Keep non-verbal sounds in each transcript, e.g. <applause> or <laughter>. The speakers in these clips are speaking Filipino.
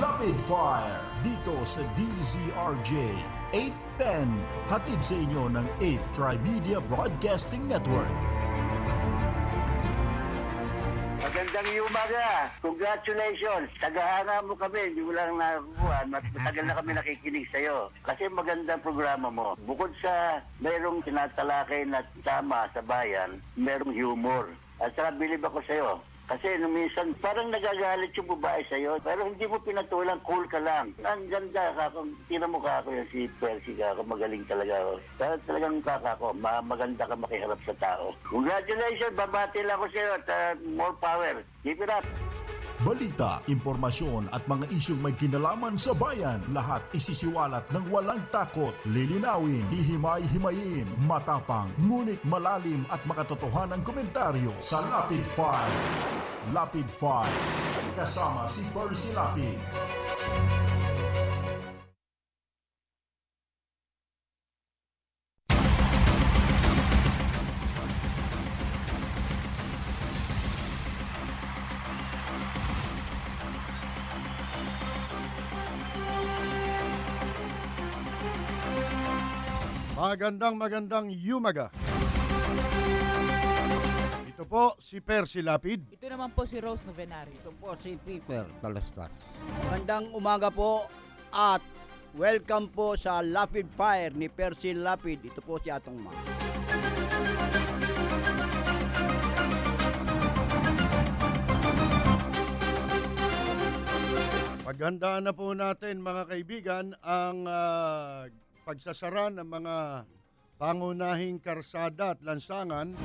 Rapid Fire dito sa DZRJ 810 hatid sa inyo ng 8 Trimedia Broadcasting Network. Magandang umaga. Congratulations. Tagahanga mo kami. Hindi mo lang nakukuha. Matagal na kami nakikinig sa'yo. Kasi magandang programa mo. Bukod sa mayroong tinatalakay na tama sa bayan, mayroong humor. At saka bilib ako sa'yo kasi no, minsan parang nagagalit yung babae sa'yo, pero hindi mo pinatulang, cool ka lang. Ang ganda, kako, tira mo kako yan si Percy, kako, magaling talaga ako. Pero talagang kaka ko, ma maganda ka makiharap sa tao. Congratulations, babati lang ako sa'yo at uh, more power. Keep it up. Balita, impormasyon at mga isyong may kinalaman sa bayan, lahat isisiwalat ng walang takot, lilinawin, hihimay-himayin, matapang, ngunit malalim at makatotohanang komentaryo sa Lapid 5. Lapid 5. Kasama si Percy Lapid. Magandang magandang yumaga. Ito po si Percy Lapid. Ito naman po si Rose Novenario. Ito po si Peter Talastas. Magandang umaga po at welcome po sa Lapid Fire ni Percy Lapid. Ito po si Atong Ma. Pagandaan na po natin mga kaibigan ang uh, pagsasara ng mga pangunahing karsada at lansangan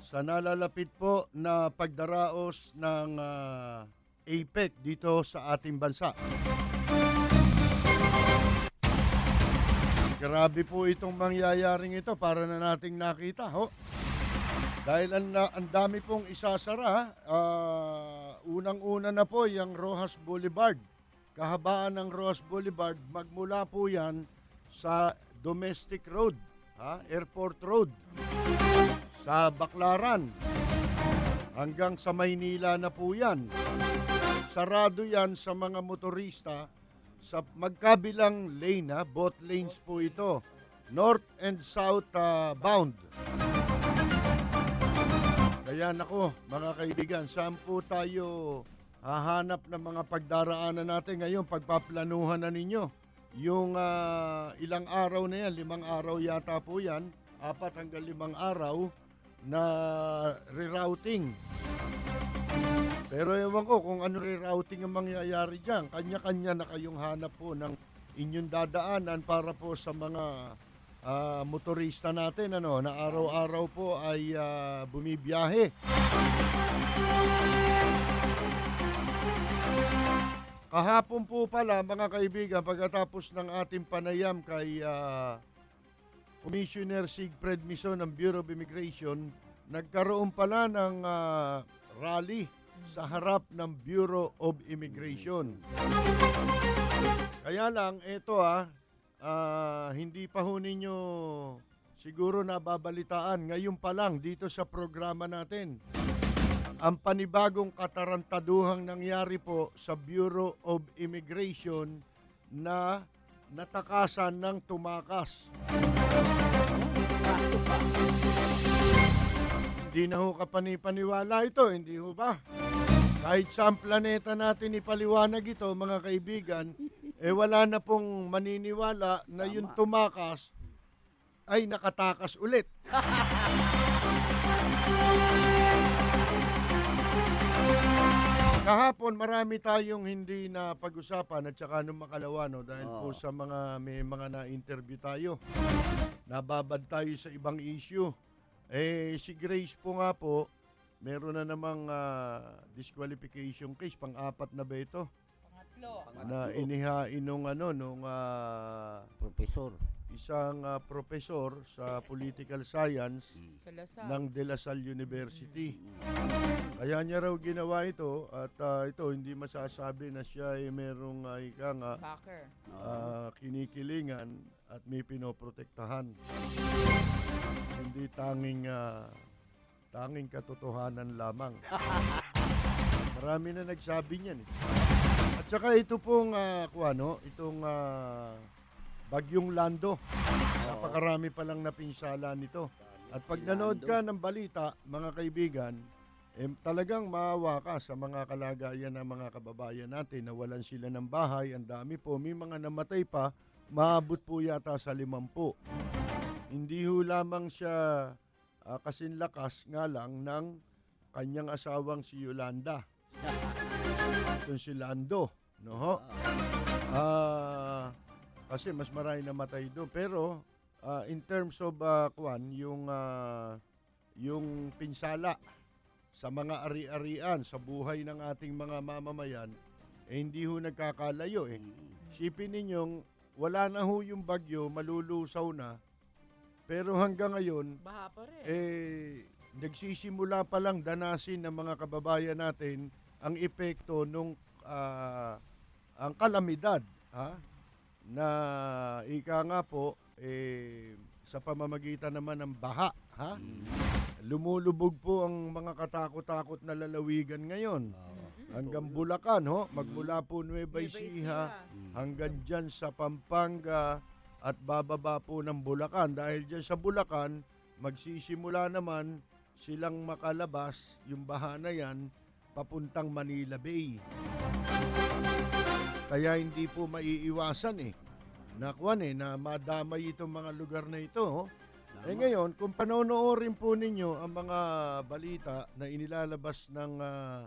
sa nalalapit po na pagdaraos ng uh, ah, APEC dito sa ating bansa. Grabe po itong mangyayaring ito para na nating nakita. Ho. Dahil ang, ang dami pong isasara, uh, unang-una na po yung Rojas Boulevard kahabaan ng Ross Boulevard, magmula po yan sa Domestic Road, ha? Airport Road, sa Baklaran, hanggang sa Maynila na po yan. Sarado yan sa mga motorista sa magkabilang lane, ha? both lanes po ito, north and south uh, bound. Kaya nako, mga kaibigan, saan po tayo hahanap ng mga pagdaraanan natin ngayon, pagpaplanuhan na ninyo. Yung uh, ilang araw na yan, limang araw yata po yan, apat hanggang limang araw na rerouting. Pero ewan ko kung ano rerouting ang mangyayari dyan. Kanya-kanya na kayong hanap po ng inyong dadaanan para po sa mga uh, motorista natin ano, na araw-araw po ay uh, bumibiyahe. Kahapon po pala mga kaibigan pagkatapos ng ating panayam kay uh, Commissioner Sigfred Mison ng Bureau of Immigration, nagkaroon pala ng uh, rally sa harap ng Bureau of Immigration. Kaya lang, ito ah, uh, hindi pa ho ninyo siguro nababalitaan ngayon pa lang dito sa programa natin. Ang panibagong katarantaduhang nangyari po sa Bureau of Immigration na natakasan ng tumakas. Hindi na ho kapanipaniwala ito, hindi ho ba? Kahit sa planeta natin ipaliwanag ito, mga kaibigan, eh wala na pong maniniwala na yung tumakas ay nakatakas ulit. <laughs> kahapon marami tayong hindi na pag-usapan at saka nung makalawa no dahil oh. po sa mga may mga na-interview tayo. Nababad tayo sa ibang issue. Eh si Grace po nga po meron na namang uh, disqualification case pang-apat na ba ito? Pangatlo. Na inihain nung ano nung uh, ah, professor isang uh, ah, professor sa political science mm. ng De La Salle University. Mm. Kaya niya raw ginawa ito at uh, ito hindi masasabi na siya ay merong uh, ika nga Backer. uh, kinikilingan at may pinoprotektahan. Hindi tanging uh, tanging katotohanan lamang. <laughs> Marami na nagsabi niyan. Eh. At saka ito pong uh, kuano, itong uh, bagyong Lando. Napakarami palang napinsala nito. At pag nanood ka ng balita, mga kaibigan, eh, talagang maawa ka sa mga kalagayan ng mga kababayan natin na walan sila ng bahay, ang dami po, may mga namatay pa, maabot po yata sa limampu. Hindi ho lamang siya uh, kasinlakas nga lang ng kanyang asawang si Yolanda. <laughs> Ito si Lando, no ho? Uh, kasi mas marami namatay doon. Pero uh, in terms of uh, kwan, yung, uh, yung pinsala, sa mga ari-arian, sa buhay ng ating mga mamamayan, eh, hindi ho nagkakalayo eh. Mm-hmm. Sipin ninyong, wala na ho yung bagyo, malulusaw na, pero hanggang ngayon, Baha pa rin. eh, nagsisimula pa lang danasin ng mga kababayan natin ang epekto nung ah, ang kalamidad ha na ika nga po eh sa pamamagitan naman ng baha. Ha? Lumulubog po ang mga katakot-takot na lalawigan ngayon. Hanggang Bulacan, ho? magmula po Nueva Ecija hanggang dyan sa Pampanga at bababa po ng Bulacan. Dahil dyan sa Bulacan, magsisimula naman silang makalabas yung baha na yan papuntang Manila Bay. Kaya hindi po maiiwasan eh nakuan eh, na madamay itong mga lugar na ito. Oh. Eh ngayon, kung panonoorin po ninyo ang mga balita na inilalabas ng uh,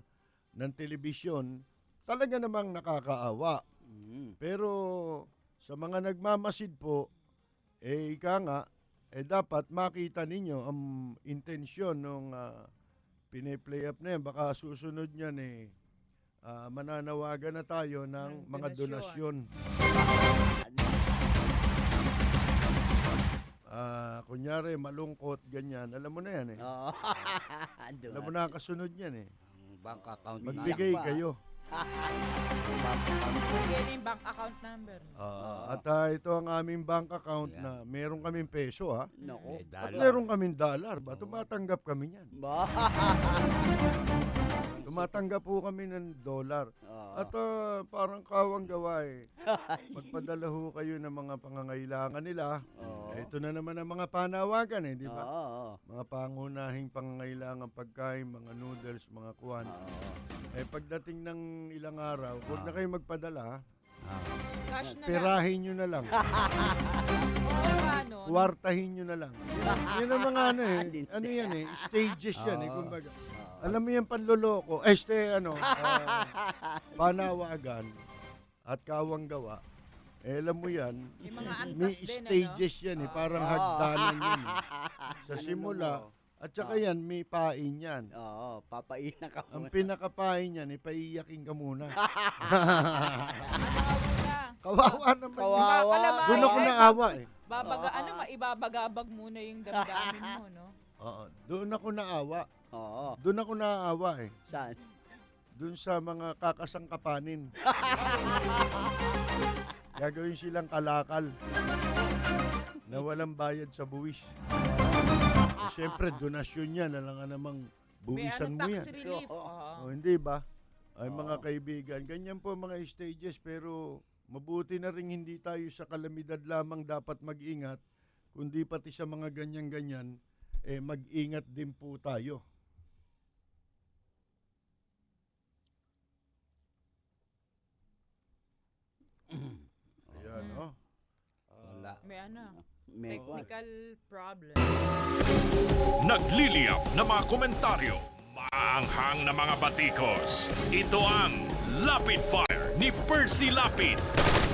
ng telebisyon, talaga namang nakakaawa. Mm. Pero sa mga nagmamasid po, eh ika nga, eh dapat makita ninyo ang intensyon ng uh, ah, pine-play up na yan. Baka susunod niyan eh, uh, mananawagan na tayo ng, ng mga donasyon. donasyon. uh, kunyari malungkot, ganyan, alam mo na yan eh. Oo. <laughs> alam mo na ang kasunod yan eh. Ang bank account Magbigay number. kayo. Magbigay yung bank account number. Uh, at uh, ito ang aming bank account yeah. na meron kaming peso ha. No. Eh, at meron kaming dollar. Ba't matanggap kami yan? <laughs> Tumatanggap po kami ng dollar. Oo. Ah. At ah, parang kawang gawa eh. Magpadala ho kayo ng mga pangangailangan nila. Oo. Ito na naman ang mga panawagan eh, di ba? Oo, Mga pangunahing pangangailangan pagkain, mga noodles, mga kuwan. Eh pagdating ng ilang araw, huwag na ah. kayo magpadala. ha? Ah. Cash na lang. Pirahin nyo na lang. <laughs> Oo nga, Kwartahin nyo na lang. Yan- ang mga ano eh. <laughs> Ano yan eh. Stages yan eh. Kumbaga. Alam mo yung panloloko, eh, este ano, uh, <laughs> ah, panawagan at kawang gawa. Eh, alam mo yan, May mga din, ano? stages yan eh, parang Oo. hagdanan yan. Eh. <laughs> Sa simula, at saka yan, may pain yan. Oo, papainan ka Ang muna. pinakapain yan, ipaiyakin eh, ka muna. <laughs> Kawawa naman. yun. Kawawa. Doon ako awa eh. Babaga, ano, maibabagabag muna yung damdamin mo, no? Oo. Doon ako naawa. Oo. Doon ako naawa eh. Saan? Doon sa mga kakasangkapanin. <laughs> Gagawin silang kalakal na walang bayad sa buwis. Eh, Siyempre, donasyon yan. Alam nga namang buwisan mo ano, yan. relief. Oh, hindi ba? Ay, mga kaibigan, ganyan po mga stages pero mabuti na rin hindi tayo sa kalamidad lamang dapat mag-ingat, kundi pati sa mga ganyan-ganyan eh, mag-ingat din po tayo. Ayan, no? Oh. Wala. May ano, technical problem. Nagliliyap na mga komentaryo, maanghang na mga batikos. Ito ang Lapid Fire ni Percy Lapid.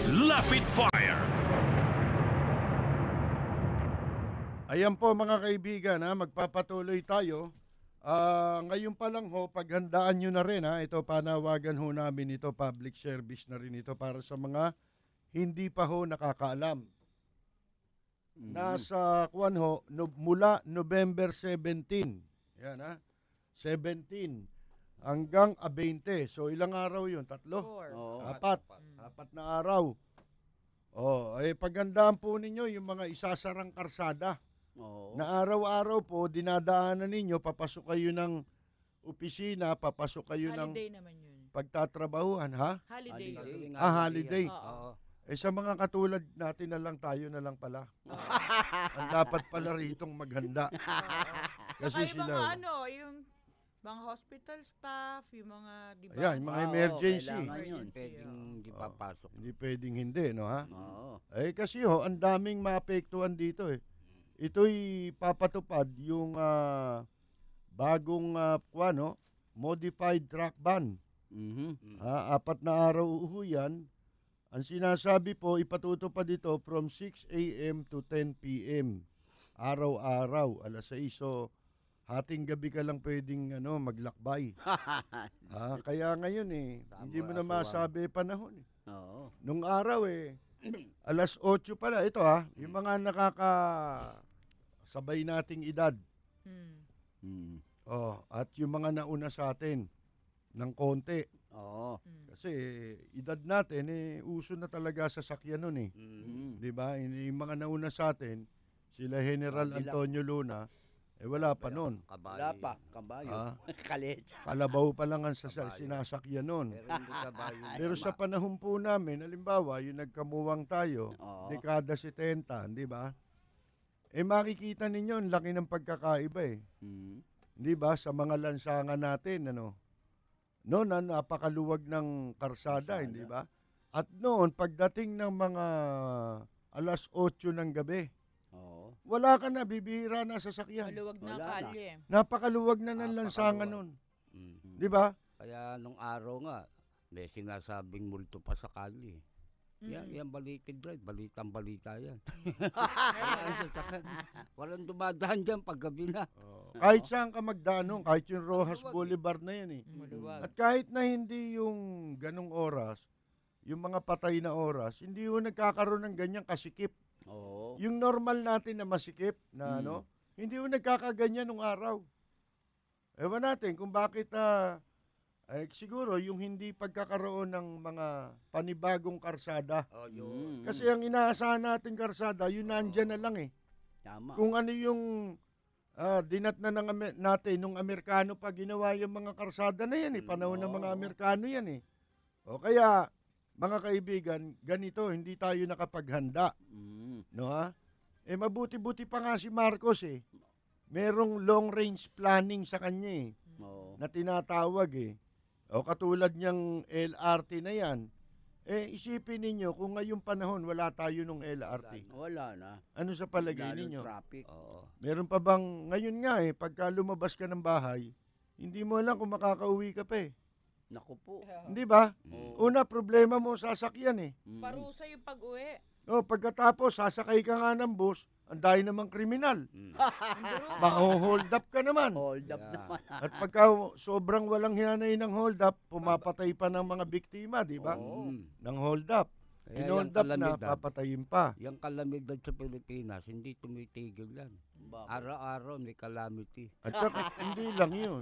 Lapid Fire! Ayan po mga kaibigan, ha, magpapatuloy tayo. Uh, ngayon pa lang ho, paghandaan nyo na rin. Ha, ito panawagan ho namin ito, public service na rin ito para sa mga hindi pa ho nakakaalam. Mm-hmm. Nasa kuan ho, no, mula November 17, yan ha, 17 hanggang 20. So ilang araw yon Tatlo? Four. apat. Apat. Mm. apat na araw. Oh, eh pagandaan po ninyo yung mga isasarang karsada. Oo. Na araw-araw po, dinadaanan ninyo, papasok kayo ng opisina, papasok kayo Holiday ng naman yun. pagtatrabahuhan, ha? Holiday. Holiday. Ah, holiday. Oo. Eh sa mga katulad natin na lang tayo na lang pala. Ang dapat pala ritong maghanda. <laughs> Kasi Saka yung mga oh. ano, yung mga hospital staff, yung mga, Diba, ba? ayan, mga ah, Oo, emergency. Kailangan yun. Pwedeng hindi papasok. Oh, hindi pwedeng hindi, no ha? Oo. Eh kasi ho, oh, ang daming maapektuhan dito eh ito'y papatupad yung uh, bagong uh, ano, modified track ban. Mm-hmm. Uh, apat na araw uho yan. Ang sinasabi po, ipatutupad ito from 6 a.m. to 10 p.m. Araw-araw, alas 6. So, hating gabi ka lang pwedeng ano, maglakbay. <laughs> ah, kaya ngayon eh, Tama hindi mo na masabi panahon eh. Oo. Nung araw eh, <clears throat> alas 8 pala, ito ah, yung mm. mga nakaka sabay nating edad. Mm. Mm. Oh, at yung mga nauna sa atin ng konti. Oo. Mm. Kasi edad natin eh uso na talaga sa sakyan noon eh. Mm. 'Di ba? Yung mga nauna sa atin, sila General Antonio Luna, eh wala pa noon. Wala pa, kabayo. Ah? <laughs> Kalecha. Kalabaw pa lang ang sasa- sinasakyan noon. Pero, <laughs> Pero sa panahon po namin, halimbawa, yung nagkamuwang tayo, Oo. dekada 70, di ba? Eh makikita ninyo, ang laki ng pagkakaiba eh. Mm. Di ba? Sa mga lansangan natin, ano? No, na napakaluwag ng karsada, eh, karsada. hindi ba? At noon, pagdating ng mga alas 8 ng gabi, Oo. wala ka na, bibira na sasakyan. Maluwag na Wala na. Napakaluwag na ng lansangan noon. Mhm. Di ba? Kaya nung araw nga, may sinasabing multo pa sa kali. Mm. Yan, yan baliktad Brad. Balitang balita yan. Walang mm. <laughs> sasakyan. Walang dumadaan dyan paggabi na. Oh. Kahit saan ka magdanong, kahit yung Rojas Maluwag. Eh. Boulevard na yan eh. Mm. Maluwag. At kahit na hindi yung ganong oras, yung mga patay na oras, hindi yung nagkakaroon ng ganyang kasikip. Oh. Yung normal natin na masikip na mm. ano, hindi yung nagkakaganyan nung araw. Ewan natin kung bakit ah, eh, siguro yung hindi pagkakaroon ng mga panibagong karsada. Oh, yun. Mm. Kasi ang inaasahan natin karsada, yun nandyan na lang eh. Tama. Kung ano yung ah, dinat na ng, natin nung Amerikano pa ginawa yung mga karsada na yan eh. Panahon ng mga Amerikano yan eh. O kaya, mga kaibigan, ganito, hindi tayo nakapaghanda. Mm. No ha? Eh mabuti-buti pa nga si Marcos eh. Merong long range planning sa kanya eh Oo. na tinatawag eh. O katulad niyang LRT na yan, eh isipin ninyo kung ngayong panahon wala tayo ng LRT. Wala na. Ano sa palagay ninyo? traffic. Oo. Meron pa bang ngayon nga eh pagka lumabas ka ng bahay, hindi mo alam kung makakauwi ka pa eh. Naku po. Hindi ba? Oo. Mm. Una problema mo sasakyan eh. Mm. Parusa yung pag-uwi. O oh, pagkatapos sasakay ka nga ng bus, ang dahil namang kriminal. Mm. <laughs> hold up ka naman. Hold up yeah. naman. <laughs> At pagka sobrang walang hiyanay ng hold up, pumapatay pa ng mga biktima, di ba? Oh. Ng hold up. Hinold up na, papatayin pa. Yung kalamidad sa Pilipinas, hindi tumitigil yan. Araw-araw may calamity. At saka, <laughs> hindi lang yun.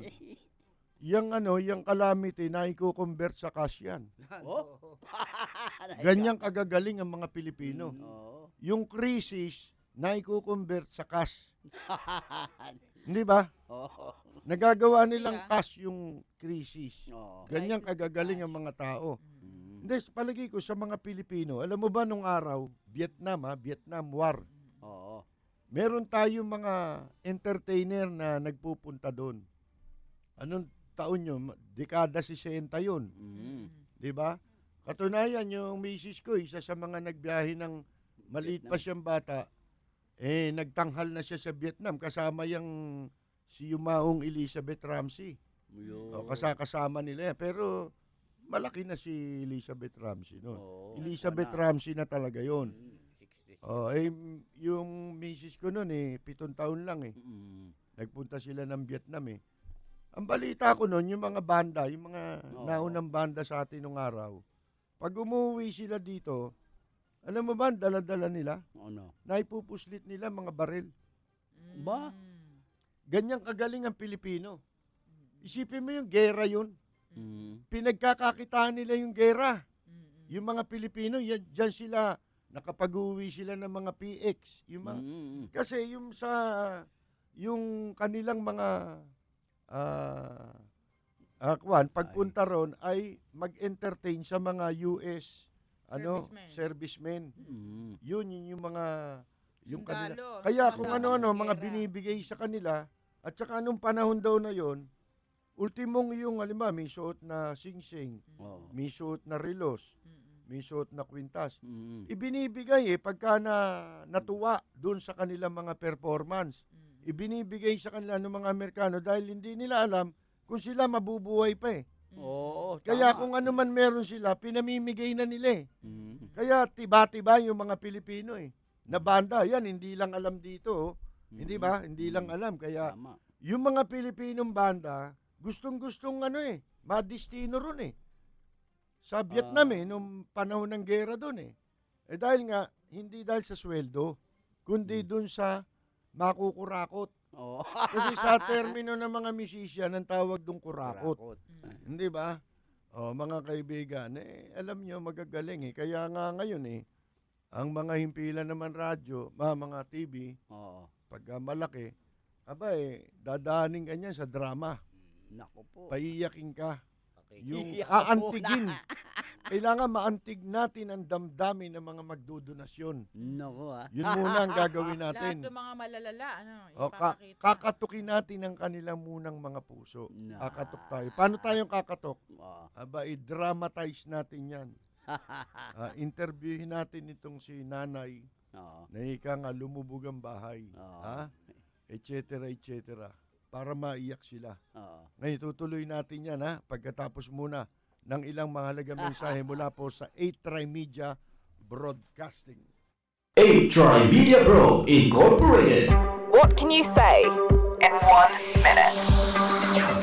Yang ano, yung calamity na i-convert sa cash yan. Oh? Ganyang kagagaling ang mga Pilipino. Mm. Yung crisis, na i-convert sa cash. <laughs> Hindi ba? Oo. Nagagawa nilang cash yung crisis. Oo. Ganyan kagagaling ang mga tao. Mm. Hindi, sa palagi ko sa mga Pilipino, alam mo ba nung araw, Vietnam ha, Vietnam War, Oo. meron tayong mga entertainer na nagpupunta doon. Anong taon yun? Dekada 60 yun. Mm. Di ba? Katunayan, yung misis ko, isa sa mga nagbiyahe ng maliit pa siyang bata, eh, nagtanghal na siya sa Vietnam kasama yung si Yumaong Elizabeth Ramsey. Yo. O, oh, kasama nila yan. Pero malaki na si Elizabeth Ramsey noon. Oo, Elizabeth sana. Ramsey na talaga yon. Hmm, oh, eh, yung misis ko noon eh, pitong taon lang eh. Mm. Nagpunta sila ng Vietnam eh. Ang balita ko noon, yung mga banda, yung mga Oo. naunang banda sa atin nung araw, pag umuwi sila dito, alam mo ba, dala-dala nila, Ano? naipupuslit nila mga baril. Ba? Mm. Ganyang kagaling ang Pilipino. Isipin mo yung gera yun. Mm. Pinagkakakitaan nila yung gera. Yung mga Pilipino, yan, dyan sila, nakapag-uwi sila ng mga PX. Yung mga, Mm. Kasi yung sa yung kanilang mga ah ah, kuwan, pagpunta ron ay mag-entertain sa mga US ano, Servicemen. servicemen. Mm. Yun, yun yung mga yung Sundalo, kanila. Kaya kung ano-ano, mga binibigay sa kanila, at saka anong panahon daw na yon, ultimong yung, halimbawa, may suot na singsing, sing Oo. may suot na relos, may suot na kwintas. Mm. Ibinibigay eh, pagka na, natuwa doon sa kanila mga performance. Mm. Ibinibigay sa kanila ng mga Amerikano dahil hindi nila alam kung sila mabubuhay pa eh. Oo. Tama. Kaya kung ano man meron sila, pinamimigay na nila eh. Mm. Kaya tiba-tiba yung mga Pilipino eh. Na banda, yan, hindi lang alam dito. Oh. Mm. Hindi mm-hmm. ba? Hindi mm. lang mm-hmm. alam. Kaya Tama. yung mga Pilipinong banda, gustong-gustong ano eh, madistino ron eh. Sa Vietnam uh, eh, nung panahon ng gera doon eh. Eh dahil nga, hindi dahil sa sweldo, kundi mm. doon sa makukurakot. Oh. Kasi sa <laughs> termino ng mga musician, ang tawag doon kurakot. Mm. Hindi ba? Oh, mga kaibigan, eh, alam nyo, magagaling eh. Kaya nga ngayon eh, ang mga himpilan naman radyo, mga, mga TV, Oo. pagka malaki, aba eh, dadaanin ka niyan sa drama. Mm. Nako po. Paiyakin ka. Okay. Yung aantigin. <laughs> Kailangan maantig natin ang damdamin ng mga magdodonasyon. Nako ah. Yun muna ang <laughs> gagawin Lahat natin. ng mga malalala, ano, O, ka- ipapakita. kakatukin natin ang kanilang munang mga puso. Na. Kakatok tayo. Paano tayong kakatok? Oh. Aba, i-dramatize natin yan. <laughs> Ah, interviewin natin itong si nanay Oo. Ah. na ika nga lumubog ang bahay. Oo. Ah. Ha? Et cetera, Para maiyak sila. Oo. Ngayon, tutuloy natin yan ha. Pagkatapos muna ng ilang mahalagang mensahe mula po sa A-Try Media Broadcasting. A-Try Media Pro Incorporated. What can you say in one minute?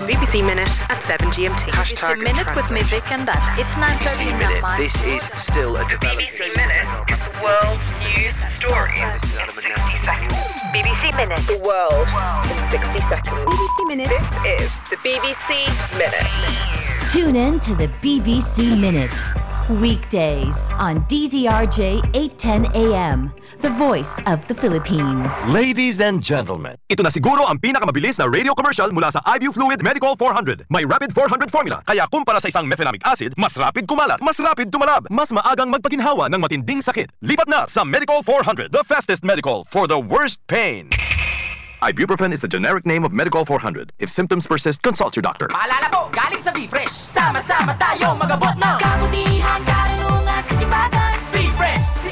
BBC Minute at 7 GMT. Hashtag it's a minute with Midvik and that. It's 9.30 BBC Minute. This is still a developing... BBC Minute is the world's news stories in 60 seconds. BBC Minute. The world in 60 seconds. BBC Minute. This is the BBC Minute. Tune in to the BBC Minute. Weekdays on DZRJ 810 AM, the voice of the Philippines. Ladies and gentlemen, ito na siguro ang pinakamabilis na radio commercial mula sa IBU Fluid Medical 400. May Rapid 400 formula, kaya kumpara sa isang methylamic acid, mas rapid kumalat, mas rapid tumalab, mas maagang magpaginhawa ng matinding sakit. Lipat na sa Medical 400, the fastest medical for the worst pain. Ibuprofen is the generic name of Medigol 400. If symptoms persist, consult your doctor. Maalala po, galing sa V-Fresh. Sama-sama tayo magabot na. kabutihan, karunungan, kasibatan. V-Fresh!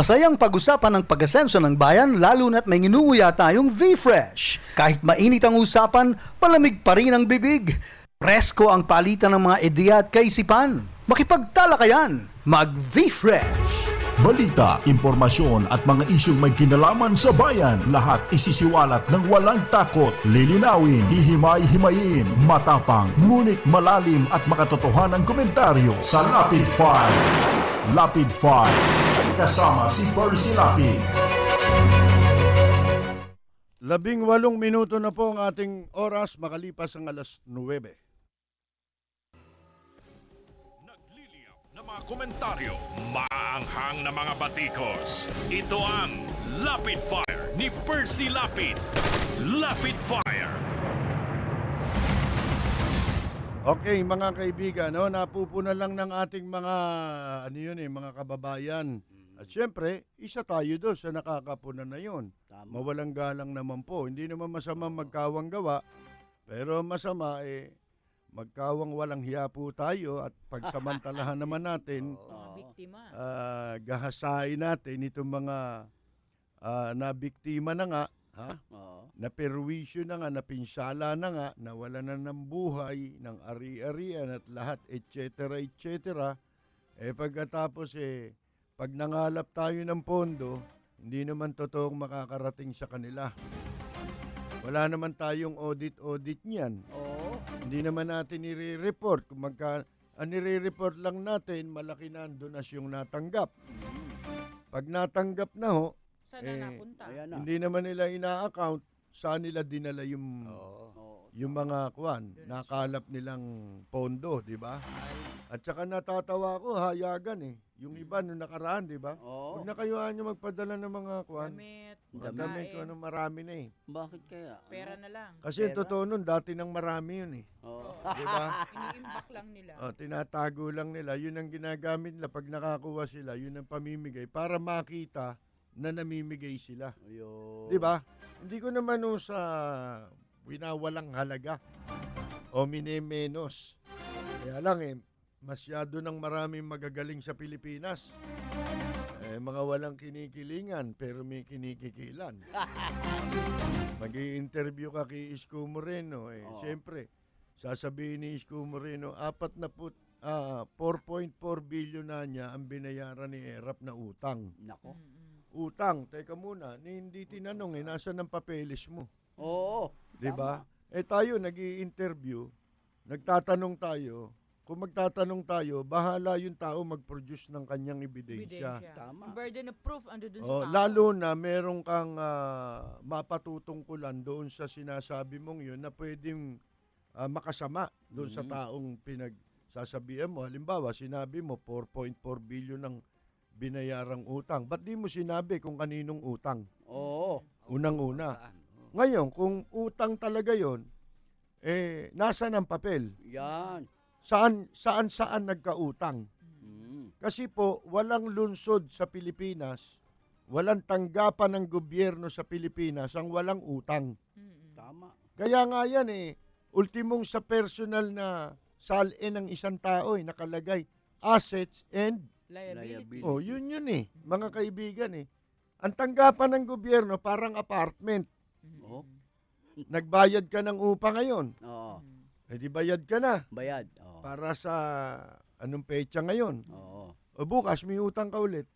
Masayang pag-usapan ng pag-asenso ng bayan lalo na't may nginunguya tayong V-Fresh. Kahit mainit ang usapan, malamig pa rin ang bibig. Presko ang palitan ng mga ideya at kaisipan. Makipagtalakayan, mag-V-Fresh! Balita, impormasyon at mga isyong may kinalaman sa bayan, lahat isisiwalat ng walang takot, lilinawin, hihimay-himayin, matapang, ngunit malalim at makatotohanang komentaryo sa Lapid Fire. Lapid Fire kasama si Percy Lapi. Labing walong minuto na po ang ating oras makalipas ang alas 9. Nagliliyaw na mga komentaryo, maanghang na mga batikos. Ito ang Lapit Fire ni Percy Lapit. Lapit Fire. Okay, mga kaibigan, no, napupunan lang ng ating mga ano yun eh, mga kababayan. At syempre, isa tayo doon sa nakakapunan na yon. Mawalang galang naman po. Hindi naman masama magkawang gawa, pero masama eh, magkawang walang hiya po tayo at <laughs> pagsamantalahan naman natin, mga biktima. ah, gahasain natin itong mga ah, nabiktima na nga, ha? Oo. naperwisyo na nga, napinsala na nga, nawala na ng buhay, ng ari-arian at lahat, etc. etc. Eh pagkatapos eh, pag nangalap tayo ng pondo, hindi naman totoong makakarating sa kanila. Wala naman tayong audit-audit niyan. Oo. Hindi naman natin nire-report. Kung magka, ang nire-report lang natin, malaki na ang donasyong natanggap. Pag natanggap na ho, Saan eh, na napunta? na. hindi naman nila ina-account saan nila dinala yung Oo yung mga kwan, nakalap nilang pondo, di ba? At saka natatawa ko hayagan eh. Yung mm. iba nung nakaraan, di ba? Oo. Huwag na kayo ah, nyo magpadala ng mga kwan. Damit, damit ko pagkain, ano, marami na eh. Bakit kaya? Ano? pera na lang. Kasi Pera? totoo nun, dati nang marami yun eh. Oo. <laughs> Di ba? <laughs> Iniimbak lang nila. O, oh, tinatago lang nila. Yun ang ginagamit nila. Pag nakakuha sila, yun ang pamimigay para makita na namimigay sila. Ayun. Di ba? Hindi ko naman no sa winawalang halaga o minimenos. Kaya lang eh, masyado ng maraming magagaling sa Pilipinas. Eh, mga walang kinikilingan pero may kinikikilan. <laughs> mag interview ka kay Isko Moreno. Eh. Oo. Siyempre, sasabihin ni Isko Moreno, apat na put, ah, 4.4 billion na niya ang binayaran ni Erap na utang. Nako. Utang, teka muna, ni- hindi tinanong eh, nasa ng papeles mo? Oo. 'Di ba? Eh tayo nag interview nagtatanong tayo, kung magtatanong tayo, bahala yung tao mag-produce ng kanyang ebidensya. Tama. Burden of proof ando dun oh, sa tao. Lalo na merong kang uh, mapatutungkulan doon sa sinasabi mong yun na pwedeng uh, makasama doon mm-hmm. sa taong pinagsasabihan mo. Halimbawa, sinabi mo 4.4 billion ng binayarang utang. Ba't di mo sinabi kung kaninong utang? Oo. Unang-una. Ngayon, kung utang talaga yon eh, nasaan ang papel? Yan. Saan, saan, saan nagkautang? Hmm. Kasi po, walang lunsod sa Pilipinas, walang tanggapan ng gobyerno sa Pilipinas ang walang utang. Tama. Kaya nga yan eh, ultimong sa personal na salin ng isang tao eh, nakalagay, assets and liability. Oh, yun yun eh, mga kaibigan eh. Ang tanggapan ng gobyerno parang apartment. Mm-hmm. Oh. Nagbayad ka ng upa ngayon. Oo. Eh di bayad ka na. Bayad. Oo. Para sa anong petsa ngayon. Oo. O bukas may utang ka ulit.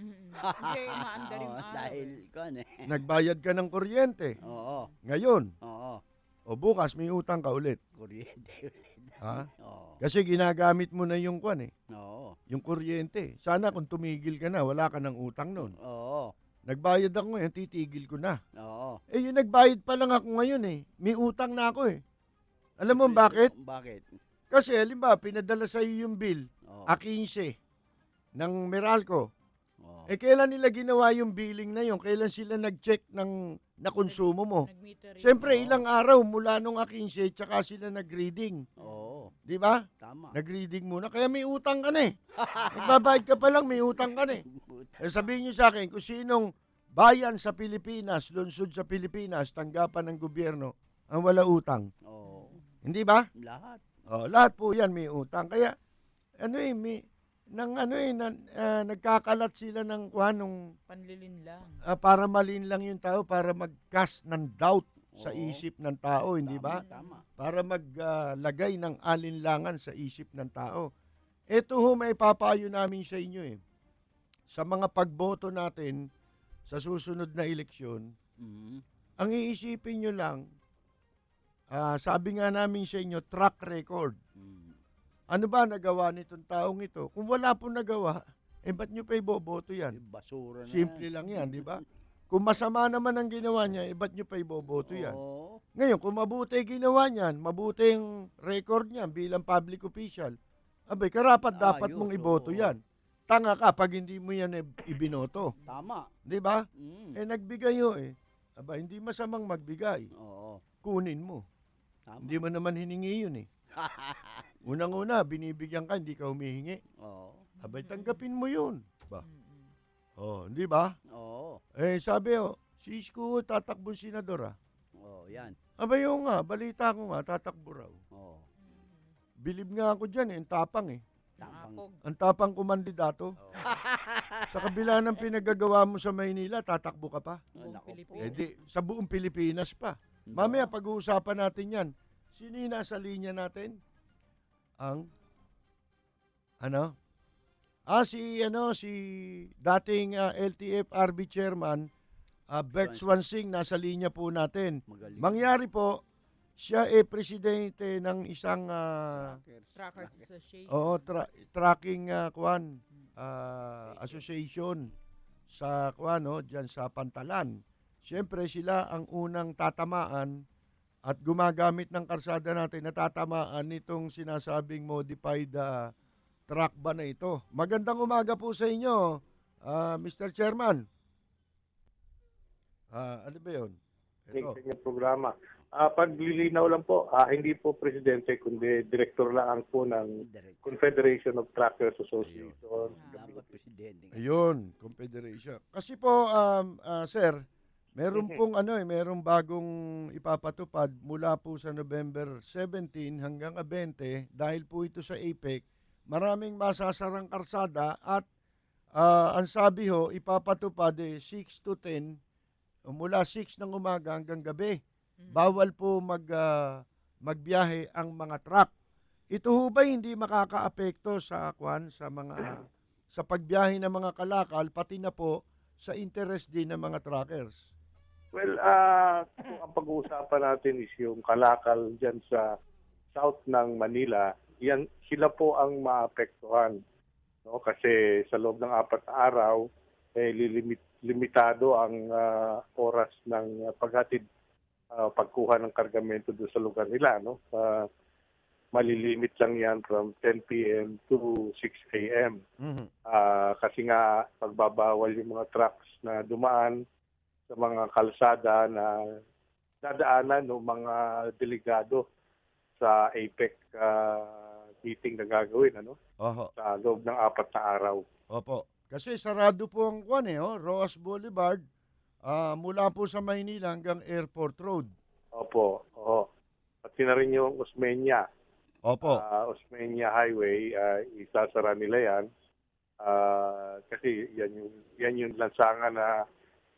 Mm-mm. Kasi umaandar yung <laughs> Oo, eh. kon eh. Nagbayad ka ng kuryente. Oo. Ngayon. Oo. O bukas may utang ka ulit. Kuryente <laughs> ulit. Ha? Oo. Kasi ginagamit mo na yung kwan eh. Oo. Yung kuryente. Sana kung tumigil ka na, wala ka ng utang nun. Oo. Nagbayad ako eh, titigil ko na. Oo. Eh, yung nagbayad pa lang ako ngayon eh. May utang na ako eh. Alam mo bakit? Bakit? Kasi, halimbawa, pinadala sa iyo yung bill, Oo. a 15 ng Meralco. Oo. Eh, kailan nila ginawa yung billing na yun? Kailan sila nag-check ng na konsumo mo. Siyempre, ilang araw mula nung a siya, tsaka sila nag-reading. Oo. Di ba? Tama. Nag-reading muna. Kaya may utang ka na eh. Magbabayad ka pa lang, may utang ka na eh. eh sabihin niyo sa akin, kung sinong bayan sa Pilipinas, lungsod sa Pilipinas, tanggapan ng gobyerno, ang wala utang. Oo. Hindi ba? Lahat. Oh, lahat po yan may utang. Kaya, ano eh, may, nang ano eh, na, uh, nagkakalat sila ng kuha nung panlilin lang. Uh, para malin lang yung tao, para mag-cast ng doubt Oo. sa isip ng tao, tama, hindi ba? Tama. Para maglagay ah, uh, ng alinlangan sa isip ng tao. Ito ho may papayo namin sa inyo eh. Sa mga pagboto natin sa susunod na eleksyon, mm-hmm. ang iisipin nyo lang, uh, sabi nga namin sa inyo, track record ano ba nagawa nitong taong ito? Kung wala pong nagawa, eh ba't nyo pa iboboto yan? Eh, basura na. Simple lang yan, di ba? <laughs> Kung masama naman ang ginawa niya, eh ba't nyo pa iboboto yan? Ngayon, kung mabuti ginawa niyan, mabuti yung record niyan bilang public official, abay, karapat ah, dapat Ayun, mong iboto oo. yan. Tanga ka pag hindi mo yan eh, ibinoto. Tama. Di ba? Mm. Eh, nagbigay ho oh, eh. Aba, hindi masamang magbigay. Oo. Kunin mo. Tama. Hindi mo naman hiningi yun eh. <laughs> Unang-una, binibigyan ka, hindi ka humihingi. Oo. Abay, tanggapin mo yun. Ba? Oh, di ba? Oo. Eh, sabi oh, si Isko tatakbo senador ah. Oo, yan. Abay, yung nga, balita ko nga, tatakbo raw. Oo. Bilib nga ako dyan eh, ang tapang eh. Tapang. Ang tapang kumandidato. Oo. <laughs> Sa kabila ng pinagagawa mo sa Maynila, tatakbo ka pa. Buong Nako Eh di, sa buong Pilipinas pa. Mamaya pag-uusapan natin yan. Sino yung nasa linya natin? ang ano? Ah si ano si dating uh, ah, LTFRB chairman uh, Bert Swansing nasa linya po natin. Magaling. Mangyari po siya ay eh, presidente ng isang uh, Trackers Association. Oo, tra- tracking uh, kwan uh, association sa kwan no, diyan sa Pantalan. Siyempre sila ang unang tatamaan at gumagamit ng karsada natin, natatamaan nitong sinasabing modified uh, truck ba na ito. Magandang umaga po sa inyo, uh, ah, Mr. Chairman. Uh, ano ba yun? Ito. Sa programa. Uh, paglilinaw lang po, uh, hindi po presidente kundi director lang po ng director. Confederation of Truckers Association. Ayun, Ayun Confederation. Kasi po, um, uh, sir, Meron mm-hmm. pong ano eh, meron bagong ipapatupad mula po sa November 17 hanggang 20 dahil po ito sa APEC. Maraming masasarang karsada at uh, ang sabi ho, ipapatupad eh, 6 to 10 mula 6 ng umaga hanggang gabi. Mm. Bawal po mag uh, magbiyahe ang mga truck. Ito ho ba hindi makakaapekto sa kwan sa mga sa pagbiyahe ng mga kalakal pati na po sa interest din ng mga truckers? Well, uh, kung ang pag-uusapan natin is yung kalakal dyan sa south ng Manila, yan, sila po ang maapektuhan. No? Kasi sa loob ng apat na araw, eh, lilimit, limitado ang uh, oras ng paghatid, uh, pagkuha ng kargamento doon sa lugar nila. No? Uh, malilimit lang yan from 10 p.m. to 6 a.m. Mm-hmm. Uh, kasi nga, pagbabawal yung mga trucks na dumaan, sa mga kalsada na dadaanan ng mga delegado sa APEC uh, ah, meeting na gagawin ano Oho. sa loob ng apat na araw. Opo. Kasi sarado po ang kwan eh, oh, Roas Boulevard uh, mula po sa Maynila hanggang Airport Road. Opo. Oo. Pati na rin yung Osmeña. Opo. Uh, Osmeña Highway, uh, isasara nila yan. Uh, kasi yan yung, yan yung lansangan na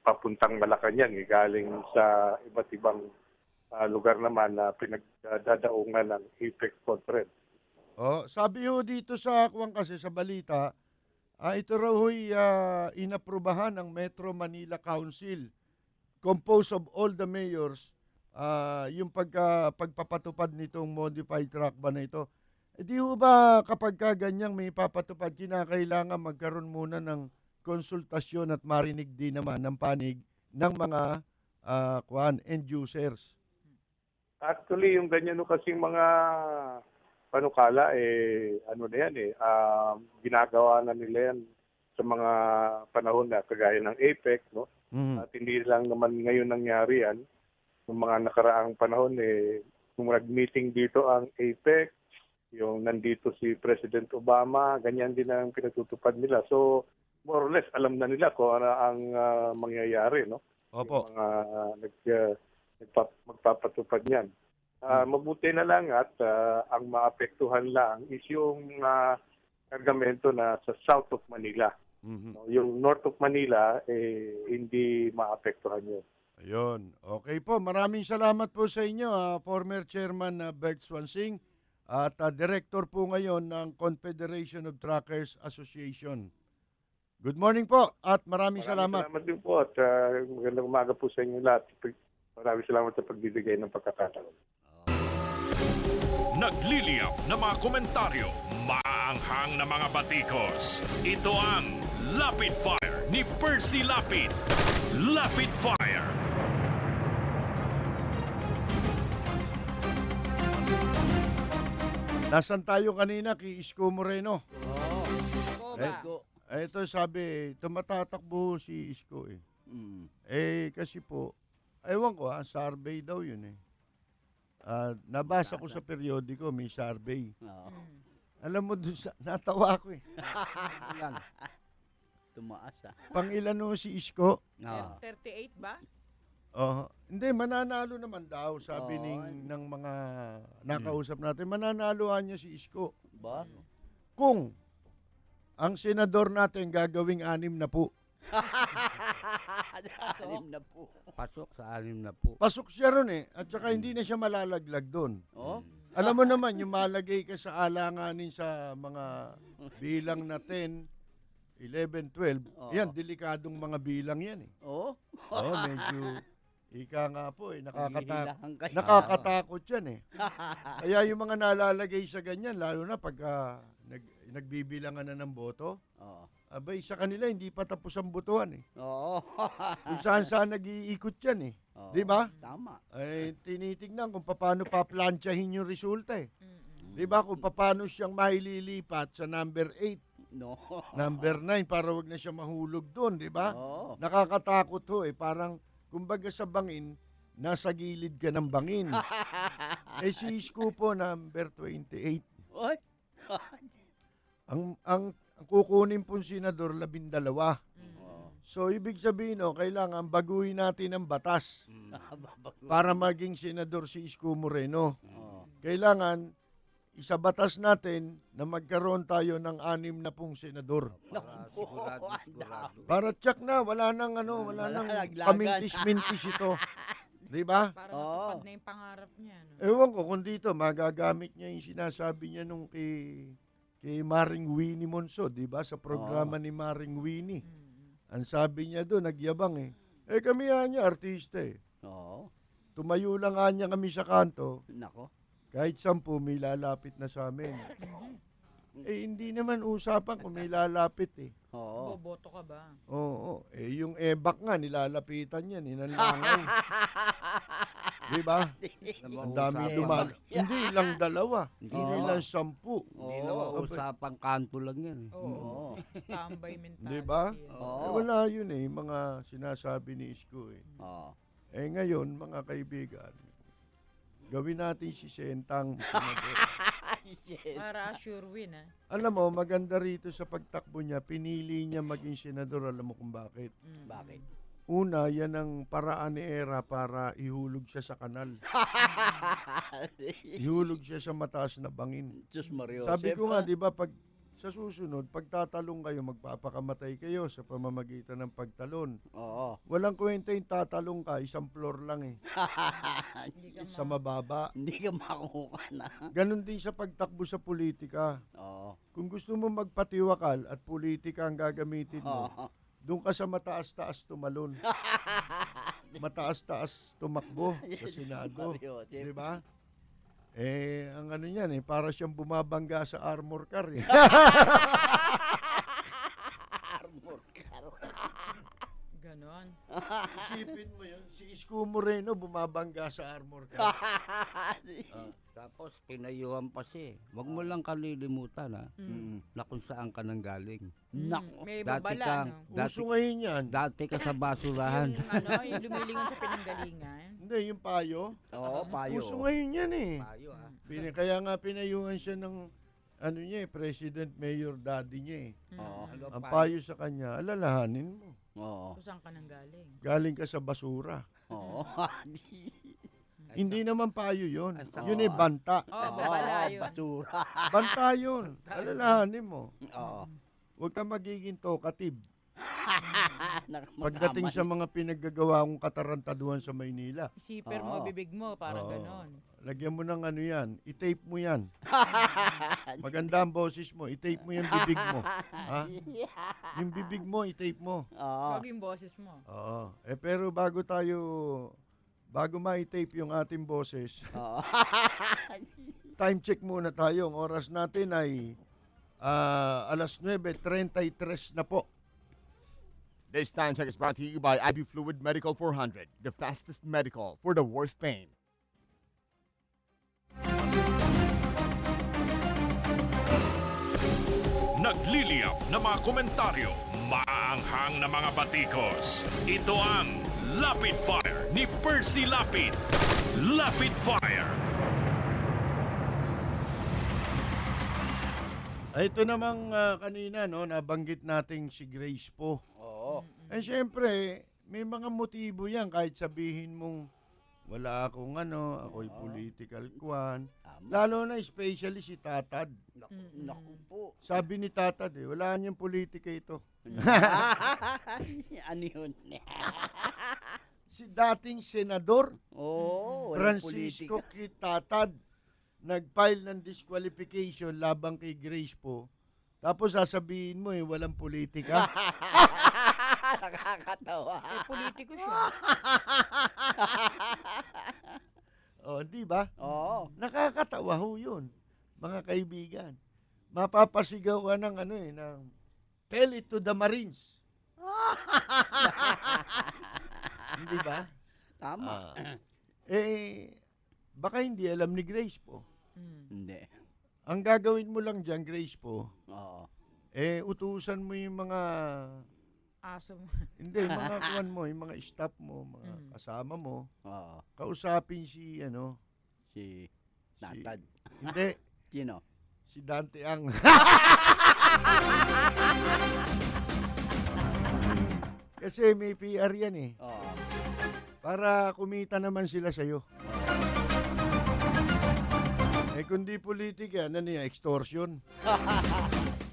papuntang Malacanang eh, galing sa iba't ibang uh, lugar naman na pinagdadaungan ng APEC conference. Oh, sabi ho dito sa kuwang kasi sa balita, uh, ito raw ho'y uh, inaprubahan ng Metro Manila Council composed of all the mayors uh, yung pagka, pagpapatupad nitong modified track ba na ito. Hindi eh, e, ho ba kapag ka ganyang may papatupad, kinakailangan magkaroon muna ng konsultasyon at marinig din naman ng panig ng mga uh, ah, kuan, end users. Actually, yung ganyan no kasi mga panukala, eh, ano na yan eh, uh, ginagawa na nila yan sa mga panahon na kagaya ng APEC, no? Mm-hmm. At hindi lang naman ngayon nangyari yan. Yung mga nakaraang panahon, eh, nung meeting dito ang APEC, yung nandito si President Obama, ganyan din ang pinatutupad nila. So, more or less alam na nila kung ano ang uh, mangyayari, no? Opo. Yung mga uh, nag, uh, ah, nagpap, magpapatupad niyan. Uh, hmm. Mabuti na lang at uh, ang maapektuhan lang is yung uh, kargamento na sa south of Manila. Mm-hmm. No, yung north of Manila, eh, hindi maapektuhan yun. Ayun. Okay po. Maraming salamat po sa inyo, uh, former chairman uh, Bert Swansing at uh, director po ngayon ng Confederation of Truckers Association. Good morning po at maraming, maraming salamat. Salamat din po at uh, magandang umaga po sa inyo lahat. Maraming salamat sa pagbibigay ng pagkakataon. Nagliliyap na mga komentaryo, maanghang na mga batikos. Ito ang Lapid Fire ni Percy Lapid. Lapid Fire! Nasaan tayo kanina kay Isko Moreno? Oo. Oh. Eh? Eh, ito sabi, tumatatakbo si Isko eh. Mm. Eh kasi po, ewan ko ah, survey daw yun eh. Uh, nabasa ko sa periodiko, may survey. Oo. Mm. Alam mo, sa, natawa ako eh. <laughs> Yan. Tumaas ah. Pang ilan si Isko? No. 38 ba? Oh, hindi mananalo naman daw sabi Oo. ning ng mga nakausap natin. Mananalo niya si Isko Ba? kung ang senador natin gagawing anim na po. <laughs> anim na po. Pasok sa anim na po. Pasok siya ron eh. At saka hmm. hindi na siya malalaglag doon. Oo. Oh? Hmm. Alam mo naman, yung malagay ka sa alanganin sa mga bilang na 10, 11, 12, Oo. yan, delikadong mga bilang yan eh. Oo? Oh. Oo, oh, medyo, ika nga po eh, nakakata Hihilahan nakakatakot yan eh. Kaya yung mga nalalagay sa ganyan, lalo na pagka nagbibilangan na ng boto. Oo. Abay, sa kanila hindi pa tapos ang botohan eh. Oo. <laughs> kung saan saan nag-iikot yan eh. Oo. Di ba? Tama. Eh, tinitignan kung paano paplansyahin yung resulta eh. Mm-hmm. Di ba? Kung paano siyang maililipat sa number 8. No. <laughs> number 9 para wag na siya mahulog doon, di ba? Oo. Nakakatakot ho eh. Parang, kumbaga sa bangin, nasa gilid ka ng bangin. <laughs> eh si Isko po, number 28. What? Ang, ang, ang kukunin pong senador, labindalawa. Mm. So, ibig sabihin, no, oh, kailangan baguhin natin ang batas mm. <laughs> para maging senador si Isko Moreno. Oh. Kailangan, isa batas natin na magkaroon tayo ng anim na pong senador. Para check na, wala nang ano, mm, wala, nang laglagan. kamintis-mintis ito. <laughs> Di ba? Para Oo. matupad na yung pangarap niya. No? Ewan ko kung dito magagamit niya yung sinasabi niya nung kay kay Maring Winnie Monso, di ba? Sa programa oh. ni Maring Winnie. Ang sabi niya doon, nagyabang eh. Eh kami nga niya, artista eh. Oo. Oh. Tumayo lang nga niya kami sa kanto. Nako. Kahit sampu, may lalapit na sa amin. Mm-hmm. Eh, hindi naman usapan kung may lalapit eh. Oo. Boboto ka ba? Oo. oo. Eh, yung ebak nga, nilalapitan yan. Hinanlangan. <laughs> Di ba? Ang dami Usapan. lumal. <laughs> Hindi lang dalawa. Hindi lang sampu. Hindi Oo, usapang kanto lang yan. eh. Oo. Hmm. Tambay mentality. Di ba? Oo. Eh, wala yun eh, mga sinasabi ni Isko eh. Oo. Eh ngayon, mga kaibigan, gawin natin si Sentang. <laughs> yes. Para sure win, ah. Alam mo, maganda rito sa pagtakbo niya, pinili niya maging senador. Alam mo kung bakit? Mm. Bakit? Una, yan ang paraan ni Era para ihulog siya sa kanal. <laughs> ihulog siya sa mataas na bangin. Diyos Mario. Sabi ko nga, di ba, pag sa susunod, pagtatalong kayo, magpapakamatay kayo sa pamamagitan ng pagtalon. Oo. Walang kwenta yung tatalong ka, isang floor lang eh. <laughs> Hindi ka sa mababa. Hindi ka makukuha na. Ganon din sa pagtakbo sa politika. Oo. Kung gusto mo magpatiwakal at politika ang gagamitin mo, doon ka sa mataas-taas tumalon. <laughs> mataas-taas tumakbo sa Senado. Di ba? Eh, ang ano niyan eh, para siyang bumabangga sa armor car. Eh. <laughs> armor car. Ganon. Isipin mo yun, si Isko Moreno bumabangga sa armor car. <laughs> ah. Tapos pinayuhan pa si. Huwag eh. mo lang kalilimutan ha, mm. na kung saan ka nang galing. Mm. Nako. May dati babala, kang, no? dati, Uso ngayon yan. Dati ka sa basurahan. yung, ano, yung lumilingon sa pinanggalingan. Hindi, yung payo. Oo, payo. Uso ngayon yan eh. Payo ha. Pina, kaya nga pinayuhan siya ng ano niya eh, President Mayor Daddy niya eh. Mm. Oo. Mm. Ang payo sa kanya, alalahanin mo. Oo. Kung saan ka nang galing? Galing ka sa basura. Oo. <laughs> Hindi naman payo yun. Ang ah, sakit. Yun ay banta. Oh, babala yun. Batura. <laughs> Banta yun. Alalahanin mo. Oo. Huwag kang magiging talkative. <laughs> Pagdating sa mga pinaggagawa kong katarantaduhan sa Maynila. Siper mo, Oo. bibig mo, parang Oo. ganon. Lagyan mo ng ano yan, i-tape mo yan. <laughs> Maganda ang boses mo, i-tape mo yung bibig mo. Ha? Yung bibig mo, i-tape mo. Oo. Huwag yung boses mo. Oo. Eh pero bago tayo Bago ma-tape yung ating boses, <laughs> time check muna tayo. Ang oras natin ay ah, alas 9.33 na po. This time check is brought to you by IB Fluid Medical 400, the fastest medical for the worst pain. Nagliliyam na mga komentaryo maanghang na mga batikos. Ito ang Lapid Fire ni Percy Lapid. Lapid Fire! Ah, ito namang uh, kanina, no, nabanggit natin si Grace po. Oo. Mm-hmm. Eh, syempre, may mga motibo yan kahit sabihin mong wala akong ano, ako'y Oo. Ah. political kwan. Lalo na especially si Tatad. Naku, naku po. Sabi ni Tatad eh, wala niyang politika ito. <laughs> ano yun? <laughs> Si dating senador oh, Francisco K. Tatad nag-file ng disqualification labang kay Grace po. Tapos sasabihin mo eh, walang politika. <laughs> <laughs> Nakakatawa. Eh, politiko siya. <laughs> oh, di ba? Oo. Nakakatawa ho yun, mga kaibigan. Mapapasigaw ka ng ano eh, ng tell it to the Marines. Hindi <laughs> ba? Tama. Uh, eh, baka hindi alam ni Grace po. Mm. Hindi. Ang gagawin mo lang dyan, Grace po, Oo. eh, utusan mo yung mga aso mo. <laughs> Hindi, yung mga <laughs> kuwan mo, yung mga staff mo, mga Mm. kasama mo, Oo. kausapin si, ano, Si Natad. hindi, <laughs> Sino? si Dante Ang. Kasi may PR yan eh. Oo. Para kumita naman sila sa'yo. Eh kundi politika, ano niya, extortion.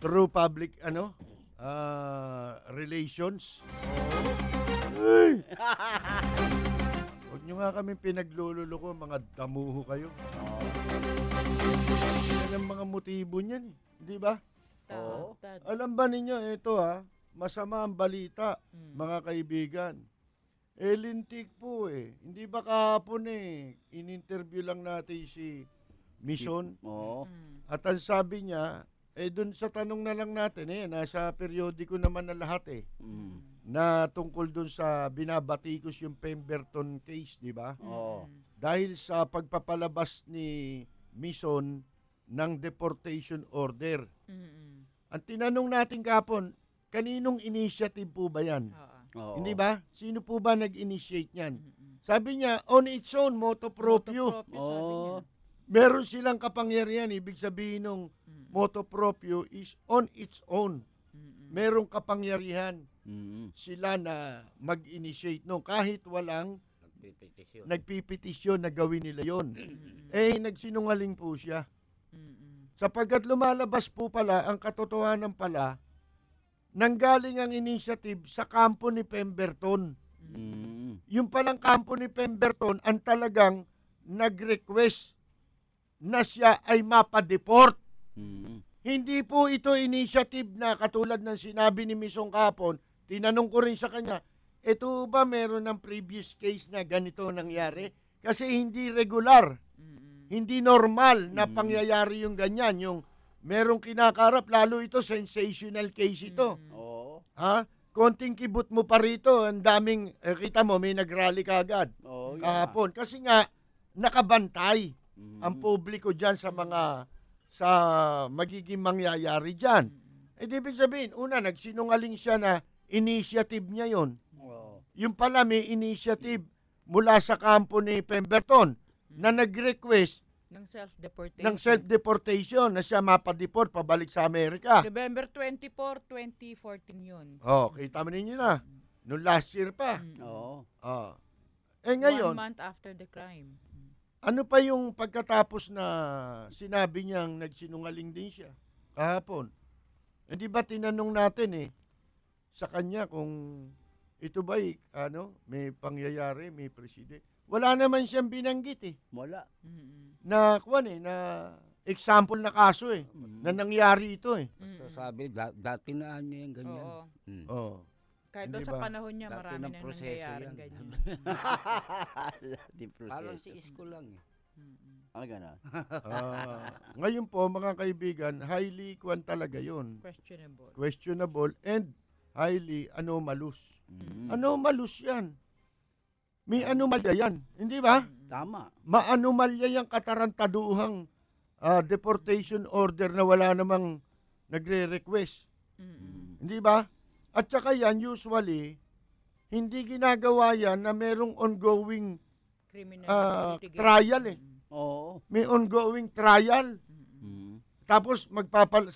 True public, ano? uh, relations. Ay! Huwag nyo nga kami pinaglululoko, mga damuho kayo. Yan ang mga motibo niyan, di ba? Oo. Alam ba ninyo, ito ha, masama ang balita, hmm. mga kaibigan. Elintik po eh. Hindi ba kahapon eh, in-interview lang natin si Mission. Oo. Hmm. At ang sabi niya, eh dun sa tanong na lang natin eh, nasa periodiko naman na lahat eh. Mm. Na tungkol dun sa binabatikos yung Pemberton case, di ba? Oo. Mm. Dahil sa pagpapalabas ni Mison ng deportation order. Mm-mm. Ang tinanong natin kapon, kaninong initiative po ba yan? Oo. Hindi ba? Sino po ba nag-initiate niyan? Mm-mm. Sabi niya, on its own, moto proprio. Moto Meron silang kapangyarihan, ibig sabihin nung moto proprio is on its own. Mm-mm. Merong kapangyarihan Mm-mm. sila na mag-initiate no kahit walang nagpipetisyon, nagpipetisyon na gawin nila yon. <clears throat> eh nagsinungaling po siya. Mm-mm. Sapagkat lumalabas po pala ang katotohanan pala nanggaling ang initiative sa kampo ni Pemberton. Mm-hmm. Yung palang kampo ni Pemberton ang talagang nag-request na siya ay mapadeport mm Hindi po ito initiative na katulad ng sinabi ni Misong Kapon, tinanong ko rin sa kanya, ito ba meron ng previous case na ganito nangyari? Kasi hindi regular, mm hindi normal na pangyayari yung ganyan, yung merong kinakarap, lalo ito sensational case ito. Oo. Ha? konting kibot mo pa rito, ang daming, eh, kita mo, may nag-rally ka agad oh, yeah. kahapon. Kasi nga, nakabantay mm-hmm. ang publiko dyan sa mga sa magiging mangyayari dyan. Mm-hmm. Eh, di ibig sabihin, una, nagsinungaling siya na initiative niya yon. Wow. Yung pala may initiative mula sa kampo ni Pemberton mm-hmm. na nag-request ng self-deportation. Ng self-deportation na siya mapadeport pabalik sa Amerika. November 24, 2014 yun. Oh, kita mo ninyo na. Mm-hmm. Noong last year pa. Oo. Mm. Oh. oh. Eh ngayon. One month after the crime. Ano pa yung pagkatapos na sinabi niyang nagsinungaling din siya kahapon? Hindi eh, ba tinanong natin eh sa kanya kung ito ba eh, ano, may pangyayari, may presidente. Wala naman siyang binanggit eh. Wala. mm Na kwan eh, na example na kaso eh. Mm-hmm. Na nangyari ito eh. mm Sabi, dati na ano yung ganyan. Oo. Mm. Oh. Oo. Kahit doon sa panahon niya, marami na nangyayaring ganyan. <laughs> Dating Parang si isko lang eh. Mm-mm. Ah, gano'n. <laughs> Ah, ngayon po, mga kaibigan, highly kwan talaga yon. Questionable. Questionable and highly anomalous. Mm. Anomalous yan. May anomalya yan. Hindi ba? Tama. Maanomalya yung katarantaduhang ah, deportation order na wala namang nagre-request. Mm. Hindi ba? At saka yan, usually, hindi ginagawa yan na merong ongoing criminal uh, trial eh. Mm-hmm. Oo. May ongoing trial. Mm-hmm. Tapos magpapal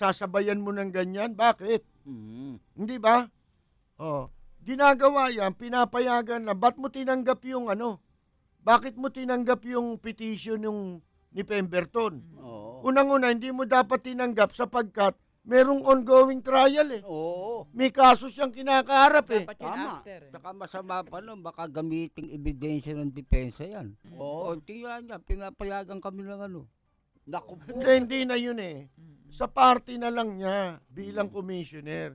mo ng ganyan. Bakit? Mm-hmm. Hindi ba? Oh. Ginagawa yan, pinapayagan na. Ba't mo tinanggap yung ano? Bakit mo tinanggap yung petition yung ni Pemberton? Mm-hmm. Oo. Unang-una, hindi mo dapat tinanggap sapagkat merong ongoing trial eh. Oo. May kaso siyang kinakaharap eh. Dapat Tama. after eh. Saka masama pa nun, baka gamitin ebidensya ng depensa yan. Oo. O, tiyan niya, pinapayagan kami ng ano. Naku po. Hindi, na yun eh. Sa party na lang niya bilang commissioner.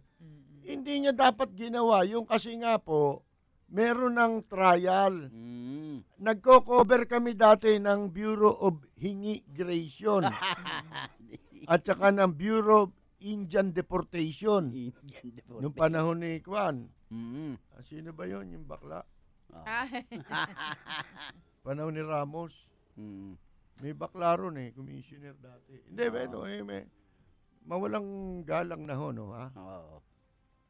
Hindi niya dapat ginawa yung kasi nga po, meron ng trial. Mm. Nagko-cover kami dati ng Bureau of Hingigration <laughs> at saka ng Bureau of Indian deportation. Indian deportation. Nung panahon ni Kwan. Mm-hmm. Ah, sino ba yon Yung bakla? Oh. <laughs> panahon ni Ramos. Mm-hmm. May bakla ron eh, commissioner dati. Hindi, oh. ano eh, may, mawalang galang na ho, no, ha? Oo. Oh.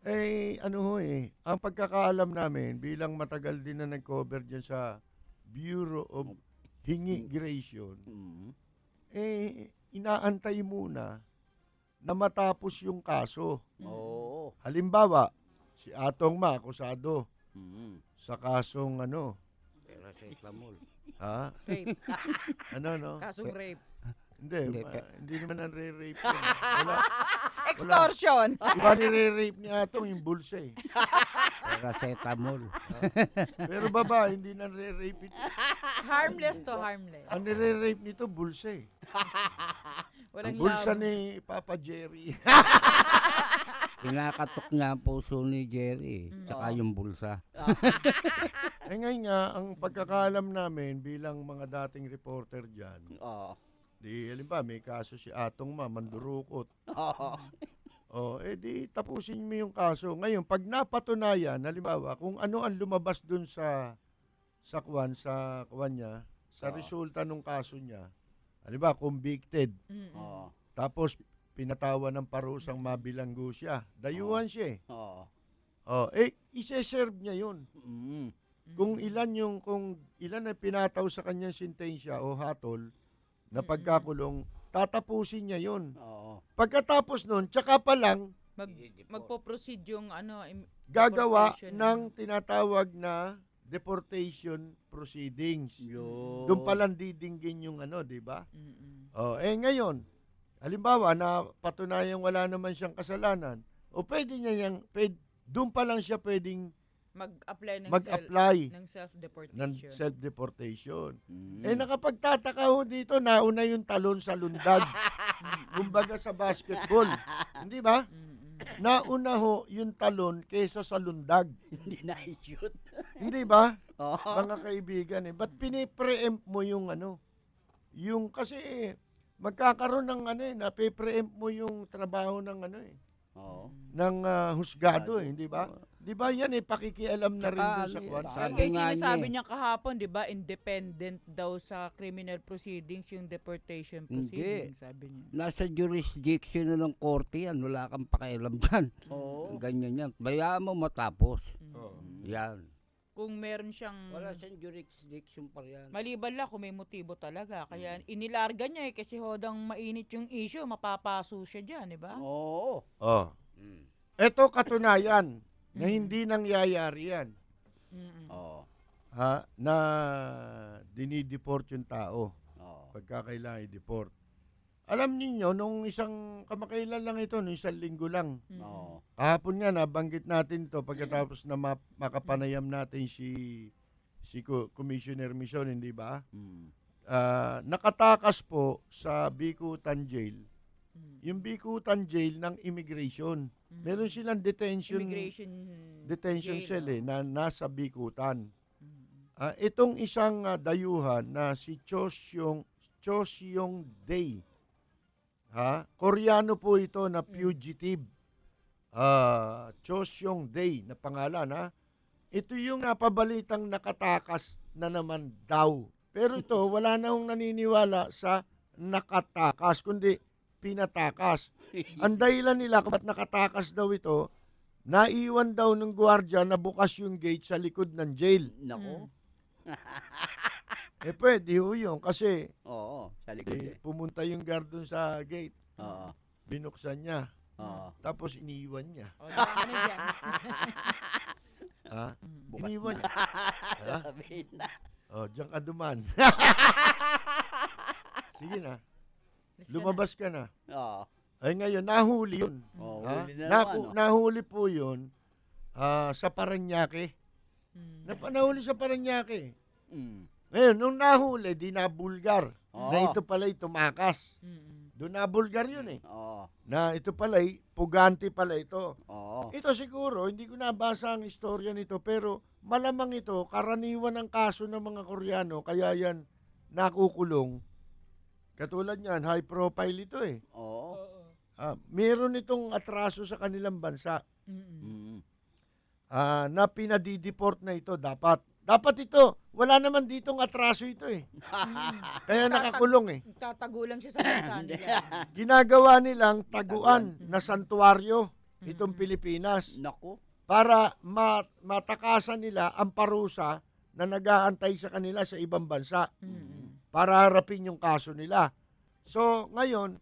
Eh, ano ho eh, ang pagkakaalam namin, bilang matagal din na nag-cover dyan sa Bureau of Hingigration, mm-hmm. eh, inaantay muna na matapos yung kaso. Mm. Oo. Halimbawa, si Atong Ma, akusado Mm. sa kasong ano, Pero sa Islamol. ha? Rape. <laughs> ano, no? Kasong rape. Hindi, Hindi, ma- hindi naman ang rape yun. Wala. Extortion. Iba ni re-rape ni Atong yung bulsa eh. <laughs> paracetamol. <laughs> Pero baba, hindi na rape ito. <laughs> harmless to harmless. Ang nire-rape nito, bulsa eh. <laughs> Walang Ang bulsa love. ni Papa Jerry. Kinakatok nga ang puso ni Jerry, eh, mm. tsaka yung bulsa. eh ngayon nga, ang pagkakalam namin bilang mga dating reporter dyan, Oo. di halimbawa may kaso si Atong Ma, mandurukot. Oo oh, edi eh, tapusin mo yung kaso. Ngayon, pag napatunayan, halimbawa, kung ano ang lumabas dun sa sa kwan, sa kwan niya, sa Oo. resulta ng kaso niya, halimbawa, convicted, Oh. tapos pinatawa ng parusang mabilanggo siya, dayuhan siya eh. Oo. Oh, eh, iseserve niya yun. Mm. Kung ilan yung, kung ilan na pinataw sa kanyang sentensya o hatol na pagkakulong, Tatapusin niya yun. Oo. Pagkatapos nun, tsaka pa lang, Mag, magpo-proceed yung ano, im- gagawa ano? ng tinatawag na deportation proceedings. Yun. Doon pa lang didinggin yung ano, di ba? mm Oh, eh ngayon, halimbawa na patunayan wala naman siyang kasalanan, o pwede niya yung, pwede, doon pa lang siya pwedeng Mag-apply ng, Mag-apply self, ng self-deportation. Ng self-deportation. Mm. Eh nakapagtataka ho dito, nauna yung talon sa lundag. <laughs> Kumbaga sa basketball. Hindi ba? mm Nauna ho yung talon kaysa sa lundag. Hindi na shoot. <laughs> Hindi ba? Oh. Mga kaibigan eh. Ba't pinipreempt mo yung ano? Yung kasi magkakaroon ng ano eh, napipreempt mo yung trabaho ng ano eh Oo. ng ah, husgado, eh, di ba? Di ba yan eh, pakikialam na rin doon ano sa ano, kwan. Eh, sabi nga niya sinasabi eh. niya kahapon, di ba, independent daw sa criminal proceedings yung deportation Hindi. proceedings, sabi niya. Nasa jurisdiction na ng korte yan, wala kang pakialam dyan. Oo. Ganyan yan. Bayaan mo matapos. Mm. Oo. Yan kung meron siyang... Wala siyang jurisdiction pa yan. Maliban lang kung may motibo talaga. Kaya hmm. inilarga niya eh kasi hodang mainit yung issue, mapapaso siya dyan, di ba? Oo. Oh. Hmm. Ito katunayan na mm. hindi nangyayari yan. Oo. Oh. Ha? Na dinideport yung tao. Oo. Oh. Pagkakailangan i-deport. Alam niyo nung isang kamakailan lang ito, nung isang linggo lang. Mm. Oo. Kahapon nga, nabanggit natin to pagkatapos na ma- makapanayam natin si si Co- Commissioner Mission, hindi ba? Mm. Ah, nakatakas po sa Bikutan Jail, mm. yung Bikutan Jail ng immigration. Mm. Meron silang detention Immigration detention jail, cell eh, oh. na nasa Bikutan. Mm. Ah, itong isang ah, dayuhan na si Chosyong Chosyong Day Ha? Koreano po ito na fugitive. Uh, ah, Cho Seong Day na pangalan ha. Ito yung napabalitang nakatakas na naman daw. Pero ito, <laughs> wala na akong naniniwala sa nakatakas, kundi pinatakas. <laughs> Ang dahilan nila kung nakatakas daw ito, naiwan daw ng gwardiya na bukas yung gate sa likod ng jail. Nako. Hmm. <laughs> Eh pwede ho yun kasi Oo, sa likod eh, eh. pumunta yung guard dun sa gate, Oo. binuksan niya, Oo. tapos iniwan niya. O, oh, di ba, ano dyan? <laughs> Ha? Bukas Iniwan niya. Sabihin na. Oh, diyan ka duman. <laughs> Sige na, lumabas ka na. Oo. Ay ngayon, nahuli yun. Oo, Ha? huli na Naku- naman. Oh. Nahuli po yun ah, sa Paranaque. Mm. Napanahuli sa Paranaque. Mm. Ngayon, nung nahuli, di nabulgar. Oo. Na ito pala'y tumakas. Mm-mm. Doon nabulgar yun eh. Oo. Na ito pala'y, puganti pala ito. Oo. Ito siguro, hindi ko nabasa ang istorya nito, pero malamang ito, karaniwan ang kaso ng mga Koreano, kaya yan nakukulong. Katulad niyan, high profile ito eh. Oo. Ah, meron itong atraso sa kanilang bansa Mm-mm. Mm. Ah, na pinadideport na ito dapat. Dapat ito, wala naman ditong atraso ito eh. <laughs> Kaya nakakulong eh. Tatagulan siya sa bansa nila. <laughs> Ginagawa nilang taguan na santuaryo itong Pilipinas. Nako. Para mat- matakasan nila ang parusa na nag-aantay sa kanila sa ibang bansa para harapin yung kaso nila. So, ngayon,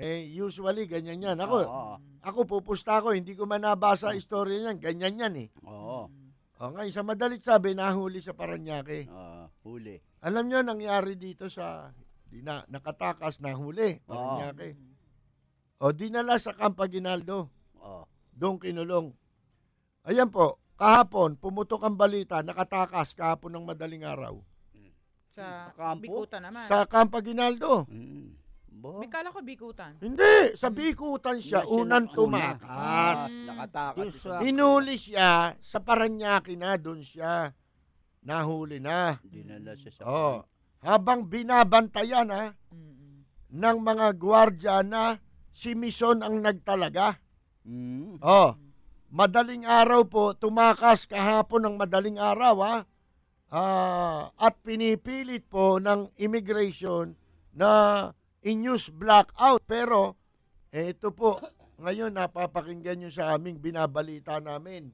eh, usually, ganyan yan. Ako, Oo. ako pupusta ako, hindi ko man nabasa istorya niyan, ganyan yan eh. Oo. Oh, ngayon, sa madalit sabi, nahuli sa Paranaque. Ah, huli. Alam nyo, nangyari dito sa, di na, nakatakas, nahuli, ah. Paranaque. O, dinala sa Camp Aguinaldo. Oh. Doon kinulong. Ayan po, kahapon, pumutok ang balita, nakatakas kahapon ng madaling araw. Sa Kampo? Bikuta naman. Sa Camp Aguinaldo. Mm. Bo? May kala ko bikutan. Hindi! Sa hmm. bikutan siya, Hindi, unang tumakas. Mm. Nakatakas. Yes, siya. Inuli siya, sa Paranaque na, doon siya. Nahuli na. Dinala siya sa Oh. Habang binabantayan ha, mm ng mga gwardiya na si Mison ang nagtalaga. Mm. Oh. Madaling araw po, tumakas kahapon ng madaling araw ha. Ah, at pinipilit po ng immigration na in-use blackout. Pero, eh, ito po, ngayon napapakinggan nyo sa aming binabalita namin.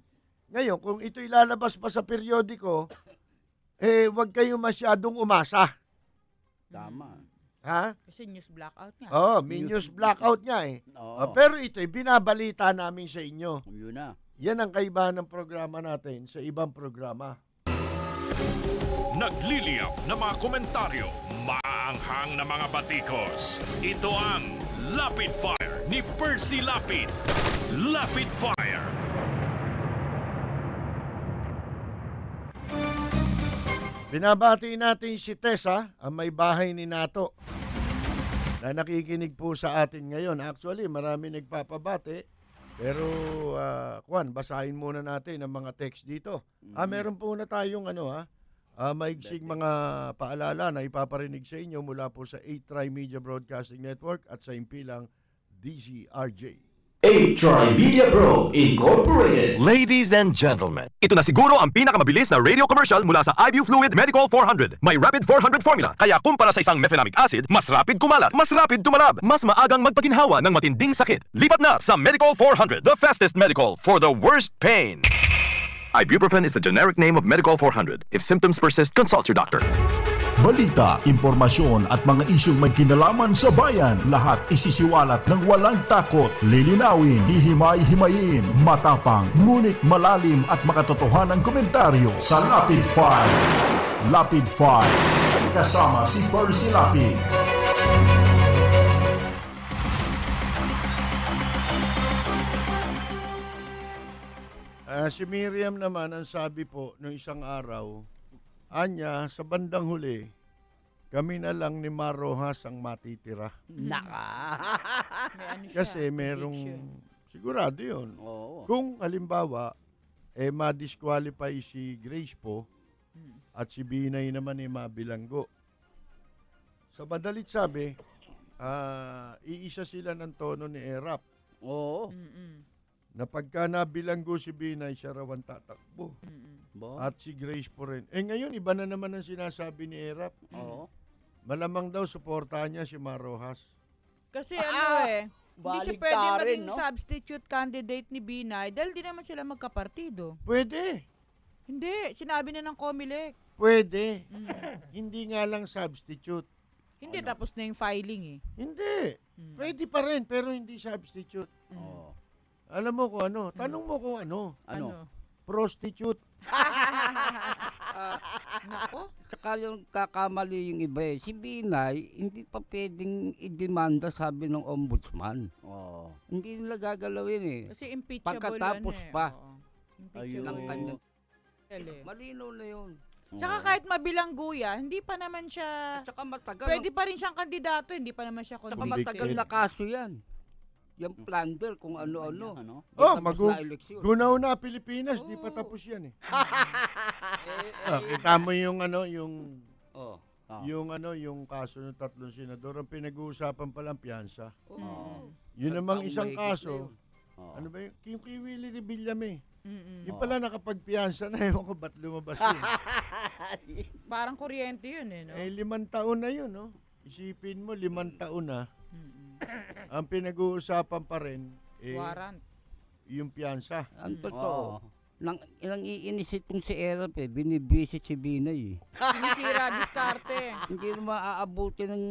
Ngayon, kung ito ilalabas pa sa periodiko, eh, wag kayong masyadong umasa. Tama. Ha? Kasi news blackout nga. Oo, oh, may news, news blackout nga eh. Oo. Oh, pero ito, eh, binabalita namin sa inyo. Yun na. Yan ang kaibahan ng programa natin sa ibang programa. Nagliliyap na mga komentaryo, maanghang na mga batikos. Ito ang Lapid Fire ni Percy Lapid. Lapid Fire! Binabati natin si Tessa, ang may bahay ni Nato, na nakikinig po sa atin ngayon. Actually, marami nagpapabati pero, uh, ah, Kwan, basahin muna natin ang mga text dito. Ah, mm-hmm. Ah, meron po na tayong ano ha, ah, ah, maigsing mga paalala na ipaparinig sa inyo mula po sa 8 Tri Media Broadcasting Network at sa impilang DZRJ. A Trimedia Pro Incorporated. Ladies and gentlemen, ito na siguro ang pinakamabilis na radio commercial mula sa IBU Fluid Medical 400. May Rapid 400 formula, kaya kumpara sa isang mefenamic acid, mas rapid kumalat, mas rapid tumalab, mas maagang magpaginhawa ng matinding sakit. Lipat na sa Medical 400, the fastest medical for the worst pain. Ibuprofen is the generic name of Medical 400. If symptoms persist, consult your doctor. Balita, impormasyon at mga isyong may kinalaman sa bayan, lahat isisiwalat ng walang takot, lilinawin, hihimay-himayin, matapang, ngunit malalim at makatotohanang komentaryo sa Lapid 5. Lapid 5, kasama si Percy Lapid. Uh, si Miriam naman, ang sabi po, noong isang araw, Anya, sa bandang huli, kami na lang ni Marohas ang matitira. Hmm. Naka! <laughs> May ano Kasi merong, sigurado yun. Oo. Kung halimbawa, eh ma-disqualify si Grace po hmm. at si Binay naman eh mabilanggo. Sa madalit sabi, ah, iisa sila ng tono ni Erap eh, Oo. Mm-mm. na pagka nabilanggo si Binay, siya raw ang tatakbo. Mm-mm. Bo? At si Grace po rin. Eh ngayon, iba na naman ang sinasabi ni Erap. Oo. Malamang daw suportahan niya si Marojas. Kasi ah, ano ah. eh, hindi siya pwede maging no? substitute candidate ni Binay dahil di naman sila magkapartido. Pwede. Hindi, sinabi na ng Comelec. Pwede. Mm. Hindi nga lang substitute. Hindi, ano? tapos na yung filing eh. Hindi. Mm. Pwede pa rin, pero hindi substitute. Mm. Oo. Alam mo kung ano. Tanong mo kung ano. Ano? ano? prostitute. uh, nako. Tsaka yung kakamali yung iba eh. Si Binay, hindi pa pwedeng idemanda sabi ng ombudsman. Oo. Oh. Hindi nila gagalawin eh. Kasi impeachable Pagkatapos yan eh. pa. Oo. Impeachable. Ng kanya. Malinaw na yun. Tsaka kahit mabilangguya, hindi pa naman siya... At matagal. Pwede pa rin siyang kandidato, hindi pa naman siya convicted. Tsaka matagal na kaso yan. Yung plunder kung ano-ano. Ano? Oh, magu gunaw na Pilipinas, di pa oh. tapos yan eh. <laughs> Eh, eh. Oh, kita mo yung ano, yung Oh. Oh. Yung ano, yung kaso ng tatlong senador, ang pinag-uusapan pa lang piyansa. Oh. oh. Yun namang isang kaso. Oh. Ano ba Yung kay Kiwili ni Villame. Mm-mm. Yung pala oh. nakapagpiyansa na, <laughs> ewan ko ba't lumabas yun. <laughs> Parang kuryente yun eh, no? Eh, limang taon na yun, no? Isipin mo, limang mm. taon na ang pinag-uusapan pa rin, eh, Warrant. yung piyansa. Ang mm. totoo. Nang, nang iinis itong si Erap eh, binibisit si Binay eh. Sinisira, diskarte. <laughs> Hindi na maaabuti ng...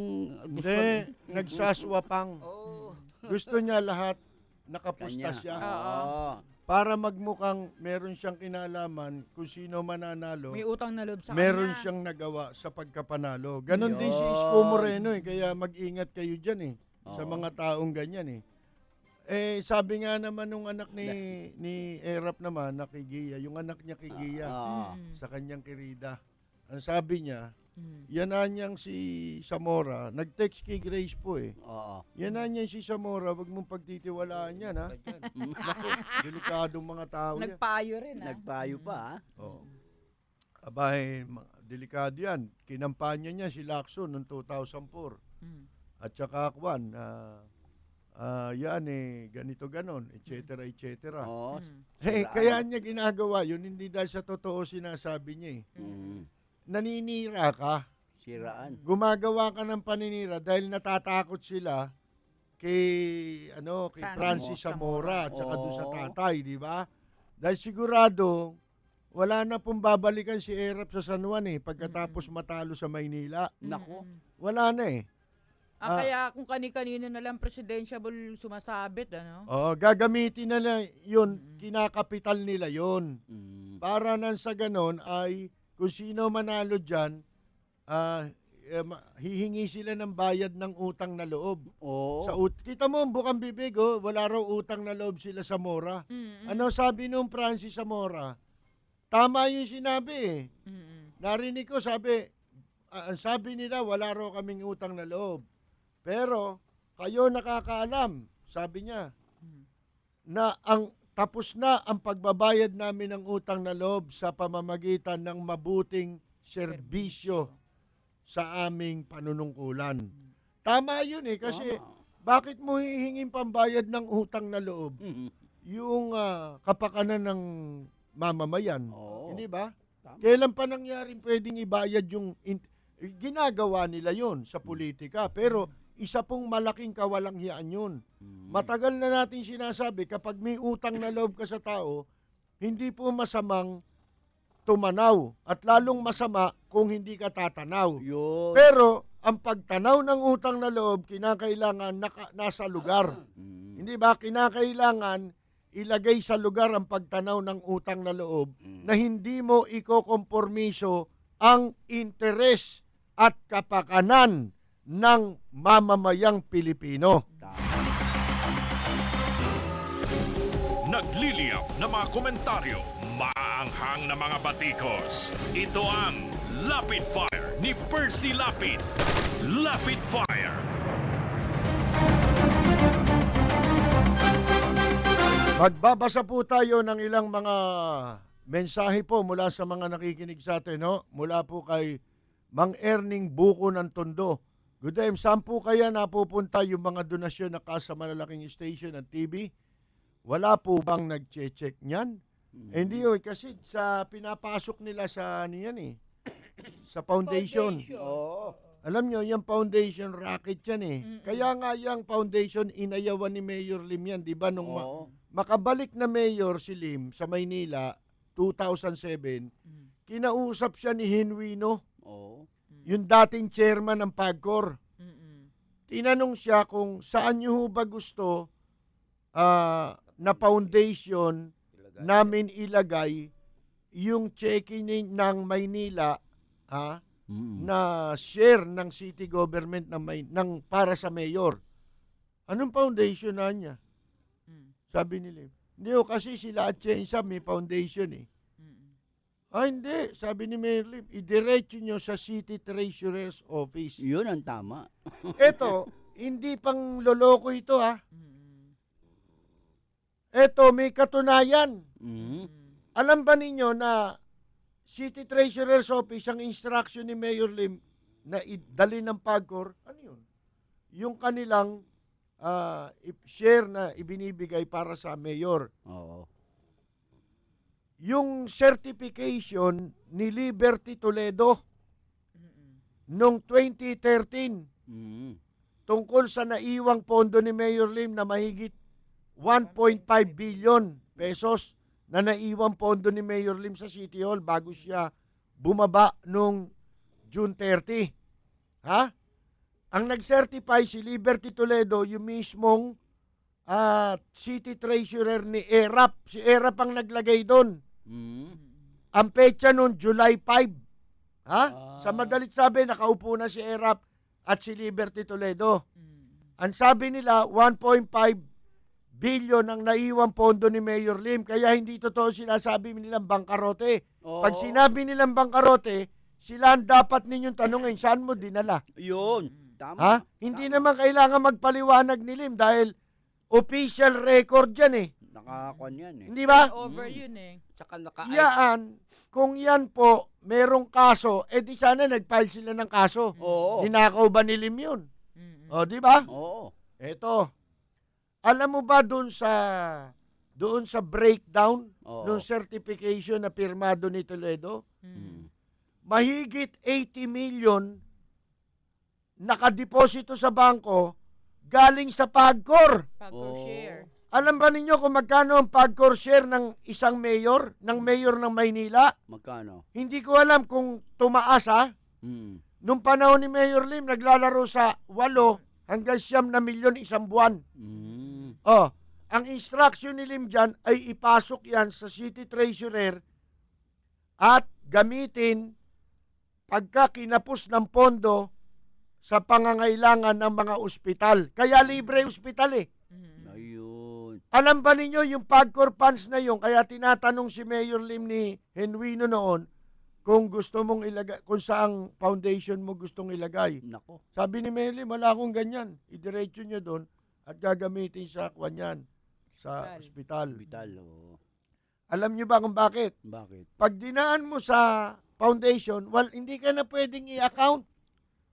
Hindi, nagsaswapang. Oo. Gusto niya lahat, nakapusta siya. Oo. Para magmukhang meron siyang kinalaman kung sino mananalo, May utang na loob sa meron kanya. siyang nagawa sa pagkapanalo. Ganon din si Isko Moreno eh, kaya mag-ingat kayo dyan eh sa mga taong ganyan eh. Eh sabi nga naman nung anak ni ni Erap naman na kay Gia, yung anak niya kay Gia Oo. Ah, ah. mm-hmm. sa kanyang kirida. Ang sabi niya, Mm. yan anyang si Samora, nag-text kay Grace po eh. Oo. Yan anyang si Samora, wag mong pagtitiwalaan yan ha. Naku, <laughs> delikadong mga tao yan. Nagpayo rin ah. Nagpayo pa, ha? Mm-hmm. Oo. Abay, delikado yan. Kinampanya niya si Lacson noong 2004. Mm at saka kwan, uh, ah, uh, ah, yan eh, ganito ganon, etc. etc. Mm. Oh, mm. eh, kaya niya ginagawa yun, hindi dahil sa totoo sinasabi niya eh. Mm. mm. Naninira ka. Siraan. Gumagawa ka ng paninira dahil natatakot sila kay ano kay San Francis Zamora at saka oh. doon sa tatay, di ba? Dahil sigurado wala na pong babalikan si Erap sa San Juan eh pagkatapos matalo sa Maynila. Nako. Wala na eh. Ah, Ah. kaya kung kani-kanino na lang presidentiable sumasabit, ano? Oo, oh, gagamitin na lang yun, mm. kinakapital nila yun. Mm. Para nang sa ganon ay kung sino manalo dyan, ah, eh, hihingi sila ng bayad ng utang na loob. Oo. Sa ut- Kita mo, ang bukang bibig, oh, wala raw utang na loob sila sa Mora. Mm-mm. Ano sabi nung Francis Zamora? Tama yung sinabi eh. Mm-mm. Narinig ko sabi, ah, ang sabi nila wala raw kaming utang na loob. Pero kayo nakakaalam, sabi niya, hmm. na ang tapos na ang pagbabayad namin ng utang na loob sa pamamagitan ng mabuting serbisyo sa aming panunungkulan. Hmm. Tama yun eh, kasi bakit mo hihingin pambayad ng utang na loob? Hmm. Yung uh, kapakanan ng mamamayan. Oh. Hindi ba? Tama. Kailan pa nangyaring pwedeng ibayad yung... In- ginagawa nila yon sa politika. Pero isa pong malaking kawalang hiyaan yun. Mm. Matagal na natin sinasabi, kapag may utang na loob ka sa tao, hindi po masamang tumanaw. At lalong masama kung hindi ka tatanaw. Yun. Pero, ang pagtanaw ng utang na loob, kinakailangan naka, nasa lugar. Mm. Hindi ba? Kinakailangan ilagay sa lugar ang pagtanaw ng utang na loob mm. na hindi mo ikokompormiso ang interes at kapakanan ng mamamayang Pilipino. Nagliliyap na mga komentaryo, maanghang na mga batikos. Ito ang Lapid Fire ni Percy Lapid. Lapid Fire. Magbabasa po tayo ng ilang mga mensahe po mula sa mga nakikinig sa atin, no? mula po kay Mang Erning Buko ng Tondo. Good day. Saan po kaya napupunta yung mga donasyon na kasama malalaking station ng TV? Wala po bang nag-check niyan? Mm-hmm. Hindi yun, kasi sa pinapasok nila sa ano yan eh, <clears throat> sa foundation. foundation. Oo. Alam nyo, yung foundation racket yan eh. Mm-hmm. Kaya nga yung foundation, inayawan ni Mayor Lim yan, di ba? Nung Oo. ma- makabalik na Mayor si Lim sa Maynila, 2007, mm-hmm. kinausap siya ni Hinwino. Oo yung dating chairman ng PAGCOR. mm Tinanong siya kung saan niyo ba gusto uh, na foundation namin ilagay yung checking ng Maynila ha, na share ng city government ng, May- ng para sa mayor. Anong foundation na niya? Mm. Sabi nila, hindi o kasi sila at Chensa may foundation eh. Ah, hindi. Sabi ni Mayor Lim, idiretso nyo sa City Treasurer's Office. Yun ang tama. Ito, <laughs> hindi pang loloko ito ha. Ah. Ito, mm-hmm. may katunayan. Mm. Alam ba ninyo na City Treasurer's Office, ang instruction ni Mayor Lim na idali ng PAGCOR, ano yun? Yung kanilang uh, ah, share na ibinibigay para sa mayor. Oo yung certification ni Liberty Toledo noong 2013 mm. tungkol sa naiwang pondo ni Mayor Lim na mahigit 1.5 billion pesos na naiwang pondo ni Mayor Lim sa City Hall bago siya bumaba noong June 30. Ha? Ang nag-certify si Liberty Toledo, yung mismong uh, city treasurer ni ERAP. Si ERAP ang naglagay doon. Mm. Ang petsa noon, July 5. Ha? Ah. Sa madalit sabi, nakaupo na si Erap at si Liberty Toledo. Mm. Ang sabi nila, 1.5 billion ang naiwang pondo ni Mayor Lim. Kaya hindi totoo sinasabi nilang bangkarote. Oo. Pag sinabi nilang bangkarote, sila ang dapat ninyong tanungin, saan mo dinala? Yun. Mm-hmm. Tama. Ha? Hindi Tama. naman kailangan magpaliwanag ni Lim dahil official record yan eh. Nakakuan yan eh. Hindi ba? Over yun eh. Hmm. Tsaka naka Yaan, kung yan po, merong kaso, eh di sana nag-file sila ng kaso. Oo. Ninakaw ba ni Lim yun? O, di ba? Oo. Eto. Alam mo ba doon sa doon sa breakdown Oo. ng certification na pirmado ni Toledo? Mm. Mahigit 80 million nakadeposito sa bangko galing sa Pagcor. Pag-share. Alam ba ninyo kung magkano ang pagcor share ng isang mayor, ng mayor ng Maynila? Magkano? Hindi ko alam kung tumaas ha. Ah. Mm. Nung panahon ni Mayor Lim, naglalaro sa walo hanggang siyam na milyon isang buwan. Mm. Oh, ang instruction ni Lim dyan ay ipasok yan sa city treasurer at gamitin pagka kinapos ng pondo sa pangangailangan ng mga ospital. Kaya libre ospital eh. Alam ba ninyo yung pagcor funds na yun? Kaya tinatanong si Mayor Lim ni Henwino noon kung gusto mong ilagay, kung saang foundation mo gustong ilagay. Nako. Sabi ni Mayor Lim, wala akong ganyan. Idiretso nyo doon at gagamitin sa kwan niyan, sa ospital. Ospital, oh. Alam nyo ba kung bakit? Bakit? Pag dinaan mo sa foundation, well, hindi ka na pwedeng i-account.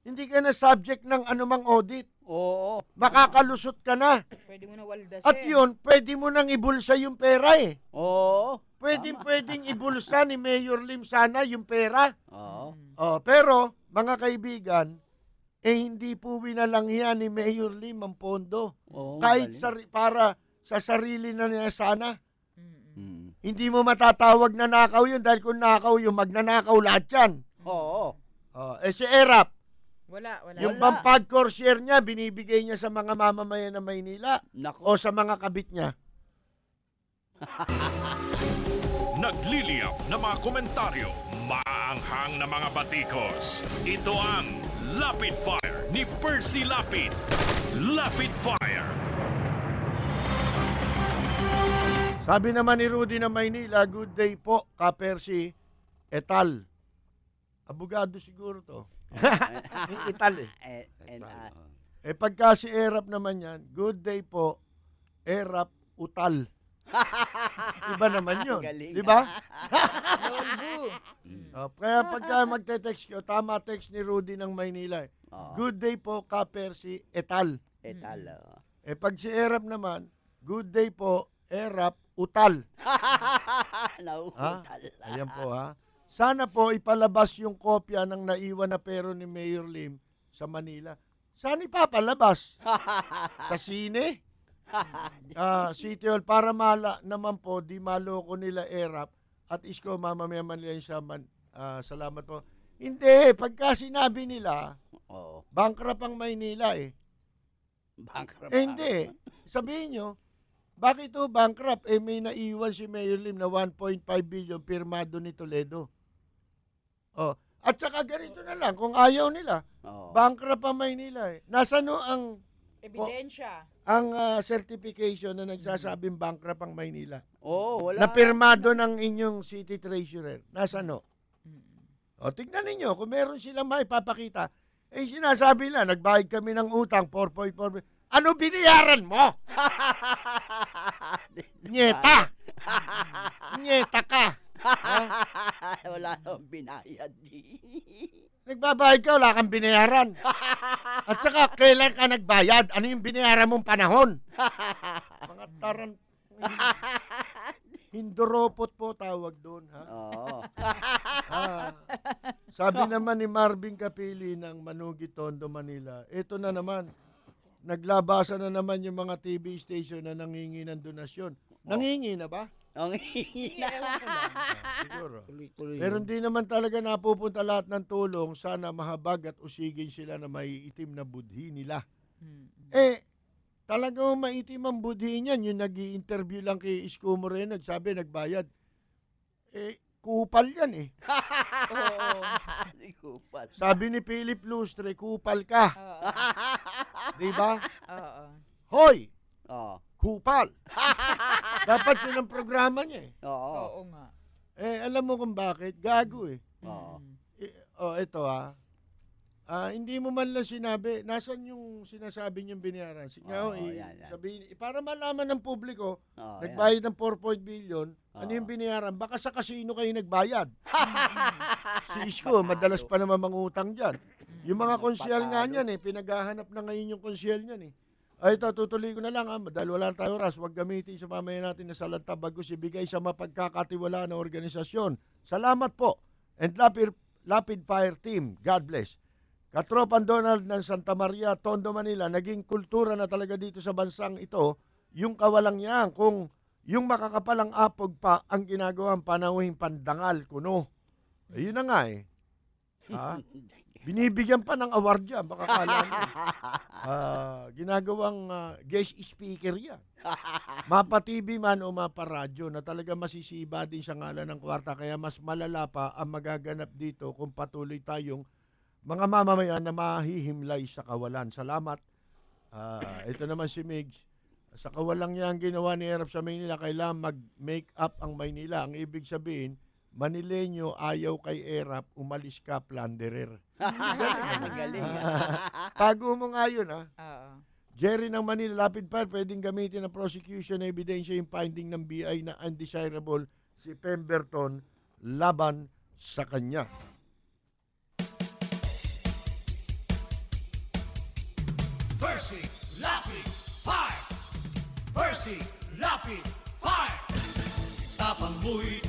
Hindi ka na subject ng anumang audit. Oo. Makakalusot ka na. Pwede mo na waldasin. At yun, pwede mo nang ibulsa yung pera eh. Oo. Pwede, Tama. pwedeng ibulsa ni Mayor Lim sana yung pera. Oo. Oh, pero, mga kaibigan, eh hindi po winalanghian ni Mayor Lim ang pondo. Oo, Kahit galing. sari- para sa sarili na niya sana. Mm. Hindi mo matatawag na nakaw yun dahil kung nakaw yun, magnanakaw lahat yan. Oo. Oh, eh si Erap, wala, wala. Yung wala. pampag corsair niya, binibigay niya sa mga mamamayan ng Maynila Nako. o sa mga kabit niya. <laughs> Nagliliyap na mga komentaryo, maanghang na mga batikos. Ito ang Lapid Fire ni Percy Lapid. Lapid Fire. Sabi naman ni Rudy na Maynila, good day po, Ka Percy Etal. Abogado siguro to. Italy. Eh. <laughs> eh, and, uh, eh pagka si Erap naman yan, good day po, Erap Utal. <laughs> Iba naman yun. Di ba? <laughs> Mm. oh, kaya pagka magte-text ko, tama text ni Rudy ng Maynila. Eh. Oh. Good day po, Kaper si Etal. Etal. Mm. Oh. Eh pag si Erap naman, good day po, Erap Utal. Nauutal. Ayan po ha. Sana po ipalabas yung kopya ng naiwan na pero ni Mayor Lim sa Manila. Saan ipapalabas? <laughs> sa sine? uh, <laughs> City Hall para mala naman po di maloko nila ERAP at isko mamamaya Manila siya man. Uh, ah, salamat po. Hindi, pagka sinabi nila, Oo. bankrupt ang Maynila eh. Bankrupt. Eh, hindi. Sabihin nyo, bakit ito bankrupt? Eh may naiwan si Mayor Lim na 1.5 billion pirmado ni Toledo. Oh. At saka ganito na lang, kung ayaw nila, oh. bankrupt ang Maynila eh. no ang Ebidensya. Oh, ang uh, certification na nagsasabing bankrupt ang Maynila. Oo, oh, wala. Napirmado ng inyong city treasurer. Nasa no? Hmm. O, oh, tignan ninyo, kung meron silang maipapakita, eh sinasabi lang, nagbayad kami ng utang, 4.4 Ano biniyaran mo? <laughs> Nyeta! Nyeta ka! <laughs> wala nang hmm. binayad. <laughs> Nagbabayad ka, wala kang binayaran. <laughs> At saka, kailan ka nagbayad? Ano yung binayaran mong panahon? Mga taran... Hindoropot po tawag doon, ha? Oo. ha? Ah. Sabi naman ni Marvin Kapili ng Manugi Tondo, Manila, ito na naman, naglabasa na naman yung mga TV station na nangingi ng donasyon. Oh. Nangingi na ba? Ang hina. Ah, siguro. Meron din naman talaga napupunta lahat ng tulong. Sana mahabag at usigin sila na may itim na budhi nila. hmm Eh, talagang maitim ang budhi niyan. Yung nag interview lang kay Isko Moreno, nagsabi, nagbayad. Eh, kupal yan eh. Oo. <laughs> kupal. Sabi ni Philip Lustre, kupal ka. Oo. Di ba? <laughs> Oo. Hoy! Oo kupal. <laughs> Dapat yun ang programa niya eh. Oo. Oo nga. Eh, alam mo kung bakit? Gago eh. Oo. Eh, oh, ito ah. Ah, hindi mo man lang sinabi, nasan yung sinasabi niyong binayaran? Sige, Oo, eh, sabihin, eh, para malaman ng publiko, Oo, yan. nagbayad ng 4.0 billion, ano yung binayaran? Baka sa kasino kayo nagbayad. <laughs> si Isko, madalas pa naman mangutang dyan. Yung mga konsyel nga Patalo. niyan eh, pinaghahanap na ngayon yung konsyel niyan eh. Ay, ito, tutuloy ko na lang, ha? dahil wala tayong oras, huwag gamitin sa mamaya natin na salanta bagos ibigay sa mapagkakatiwala ng organisasyon. Salamat po. And Lapid, Lapid Fire Team, God bless. Katropan Donald ng Santa Maria, Tondo, Manila, naging kultura na talaga dito sa bansang ito, yung kawalang yan, kung yung makakapalang apog pa ang ginagawa ang panauhing pandangal kuno. Ayun na nga eh. Ha? <laughs> Binibigyan pa ng award yan, baka kala mo. uh, ginagawang uh, guest speaker yan. Mapa-TV man o mapa-radyo na talaga masisiba din sa ngalan ng kwarta. Kaya mas malala pa ang magaganap dito kung patuloy tayong mga mamamayan na mahihimlay sa kawalan. Salamat. Uh, ito naman si Migs. Sa kawalang niya ang ginawa ni Erap sa Maynila, kailangan mag-make up ang Maynila. Ang ibig sabihin, Manileño, ayaw kay Erap, umalis ka, plunderer. <laughs> Galing. Ano? <laughs> Tago mo nga yun, ha? Oo. Jerry ng Manila Lapid pa, pwedeng gamitin ng prosecution na ebidensya yung finding ng BI na undesirable si Pemberton laban sa kanya. Percy Lapid Fire! Percy Lapid Fire! Tapang mo'y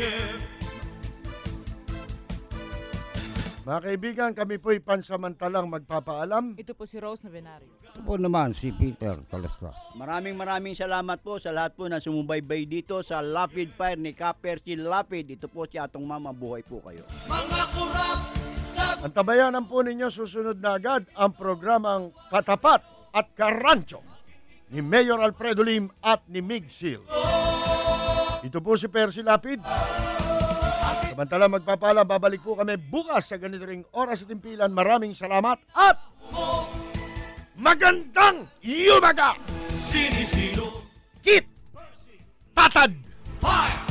forgive. Mga kaibigan, kami po'y pansamantalang magpapaalam. Ito po si Rose Novenario. Ito po naman si Peter Talastas. Maraming maraming salamat po sa lahat po na sumubaybay dito sa Lapid Fire ni Kapersin Lapid. Ito po si Atong Mama, buhay po kayo. Mga kurap sa... Antabayanan po ninyo susunod na agad ang programang Katapat at Karancho ni Mayor Alfredo Lim at ni Mig Shield. Oh! Ito po si Percy Lapid. Samantala magpapala, babalik po kami bukas sa ganito ring oras at impilan. Maraming salamat at magandang yumaga! Sinisino! Kit! Tatad! Fire!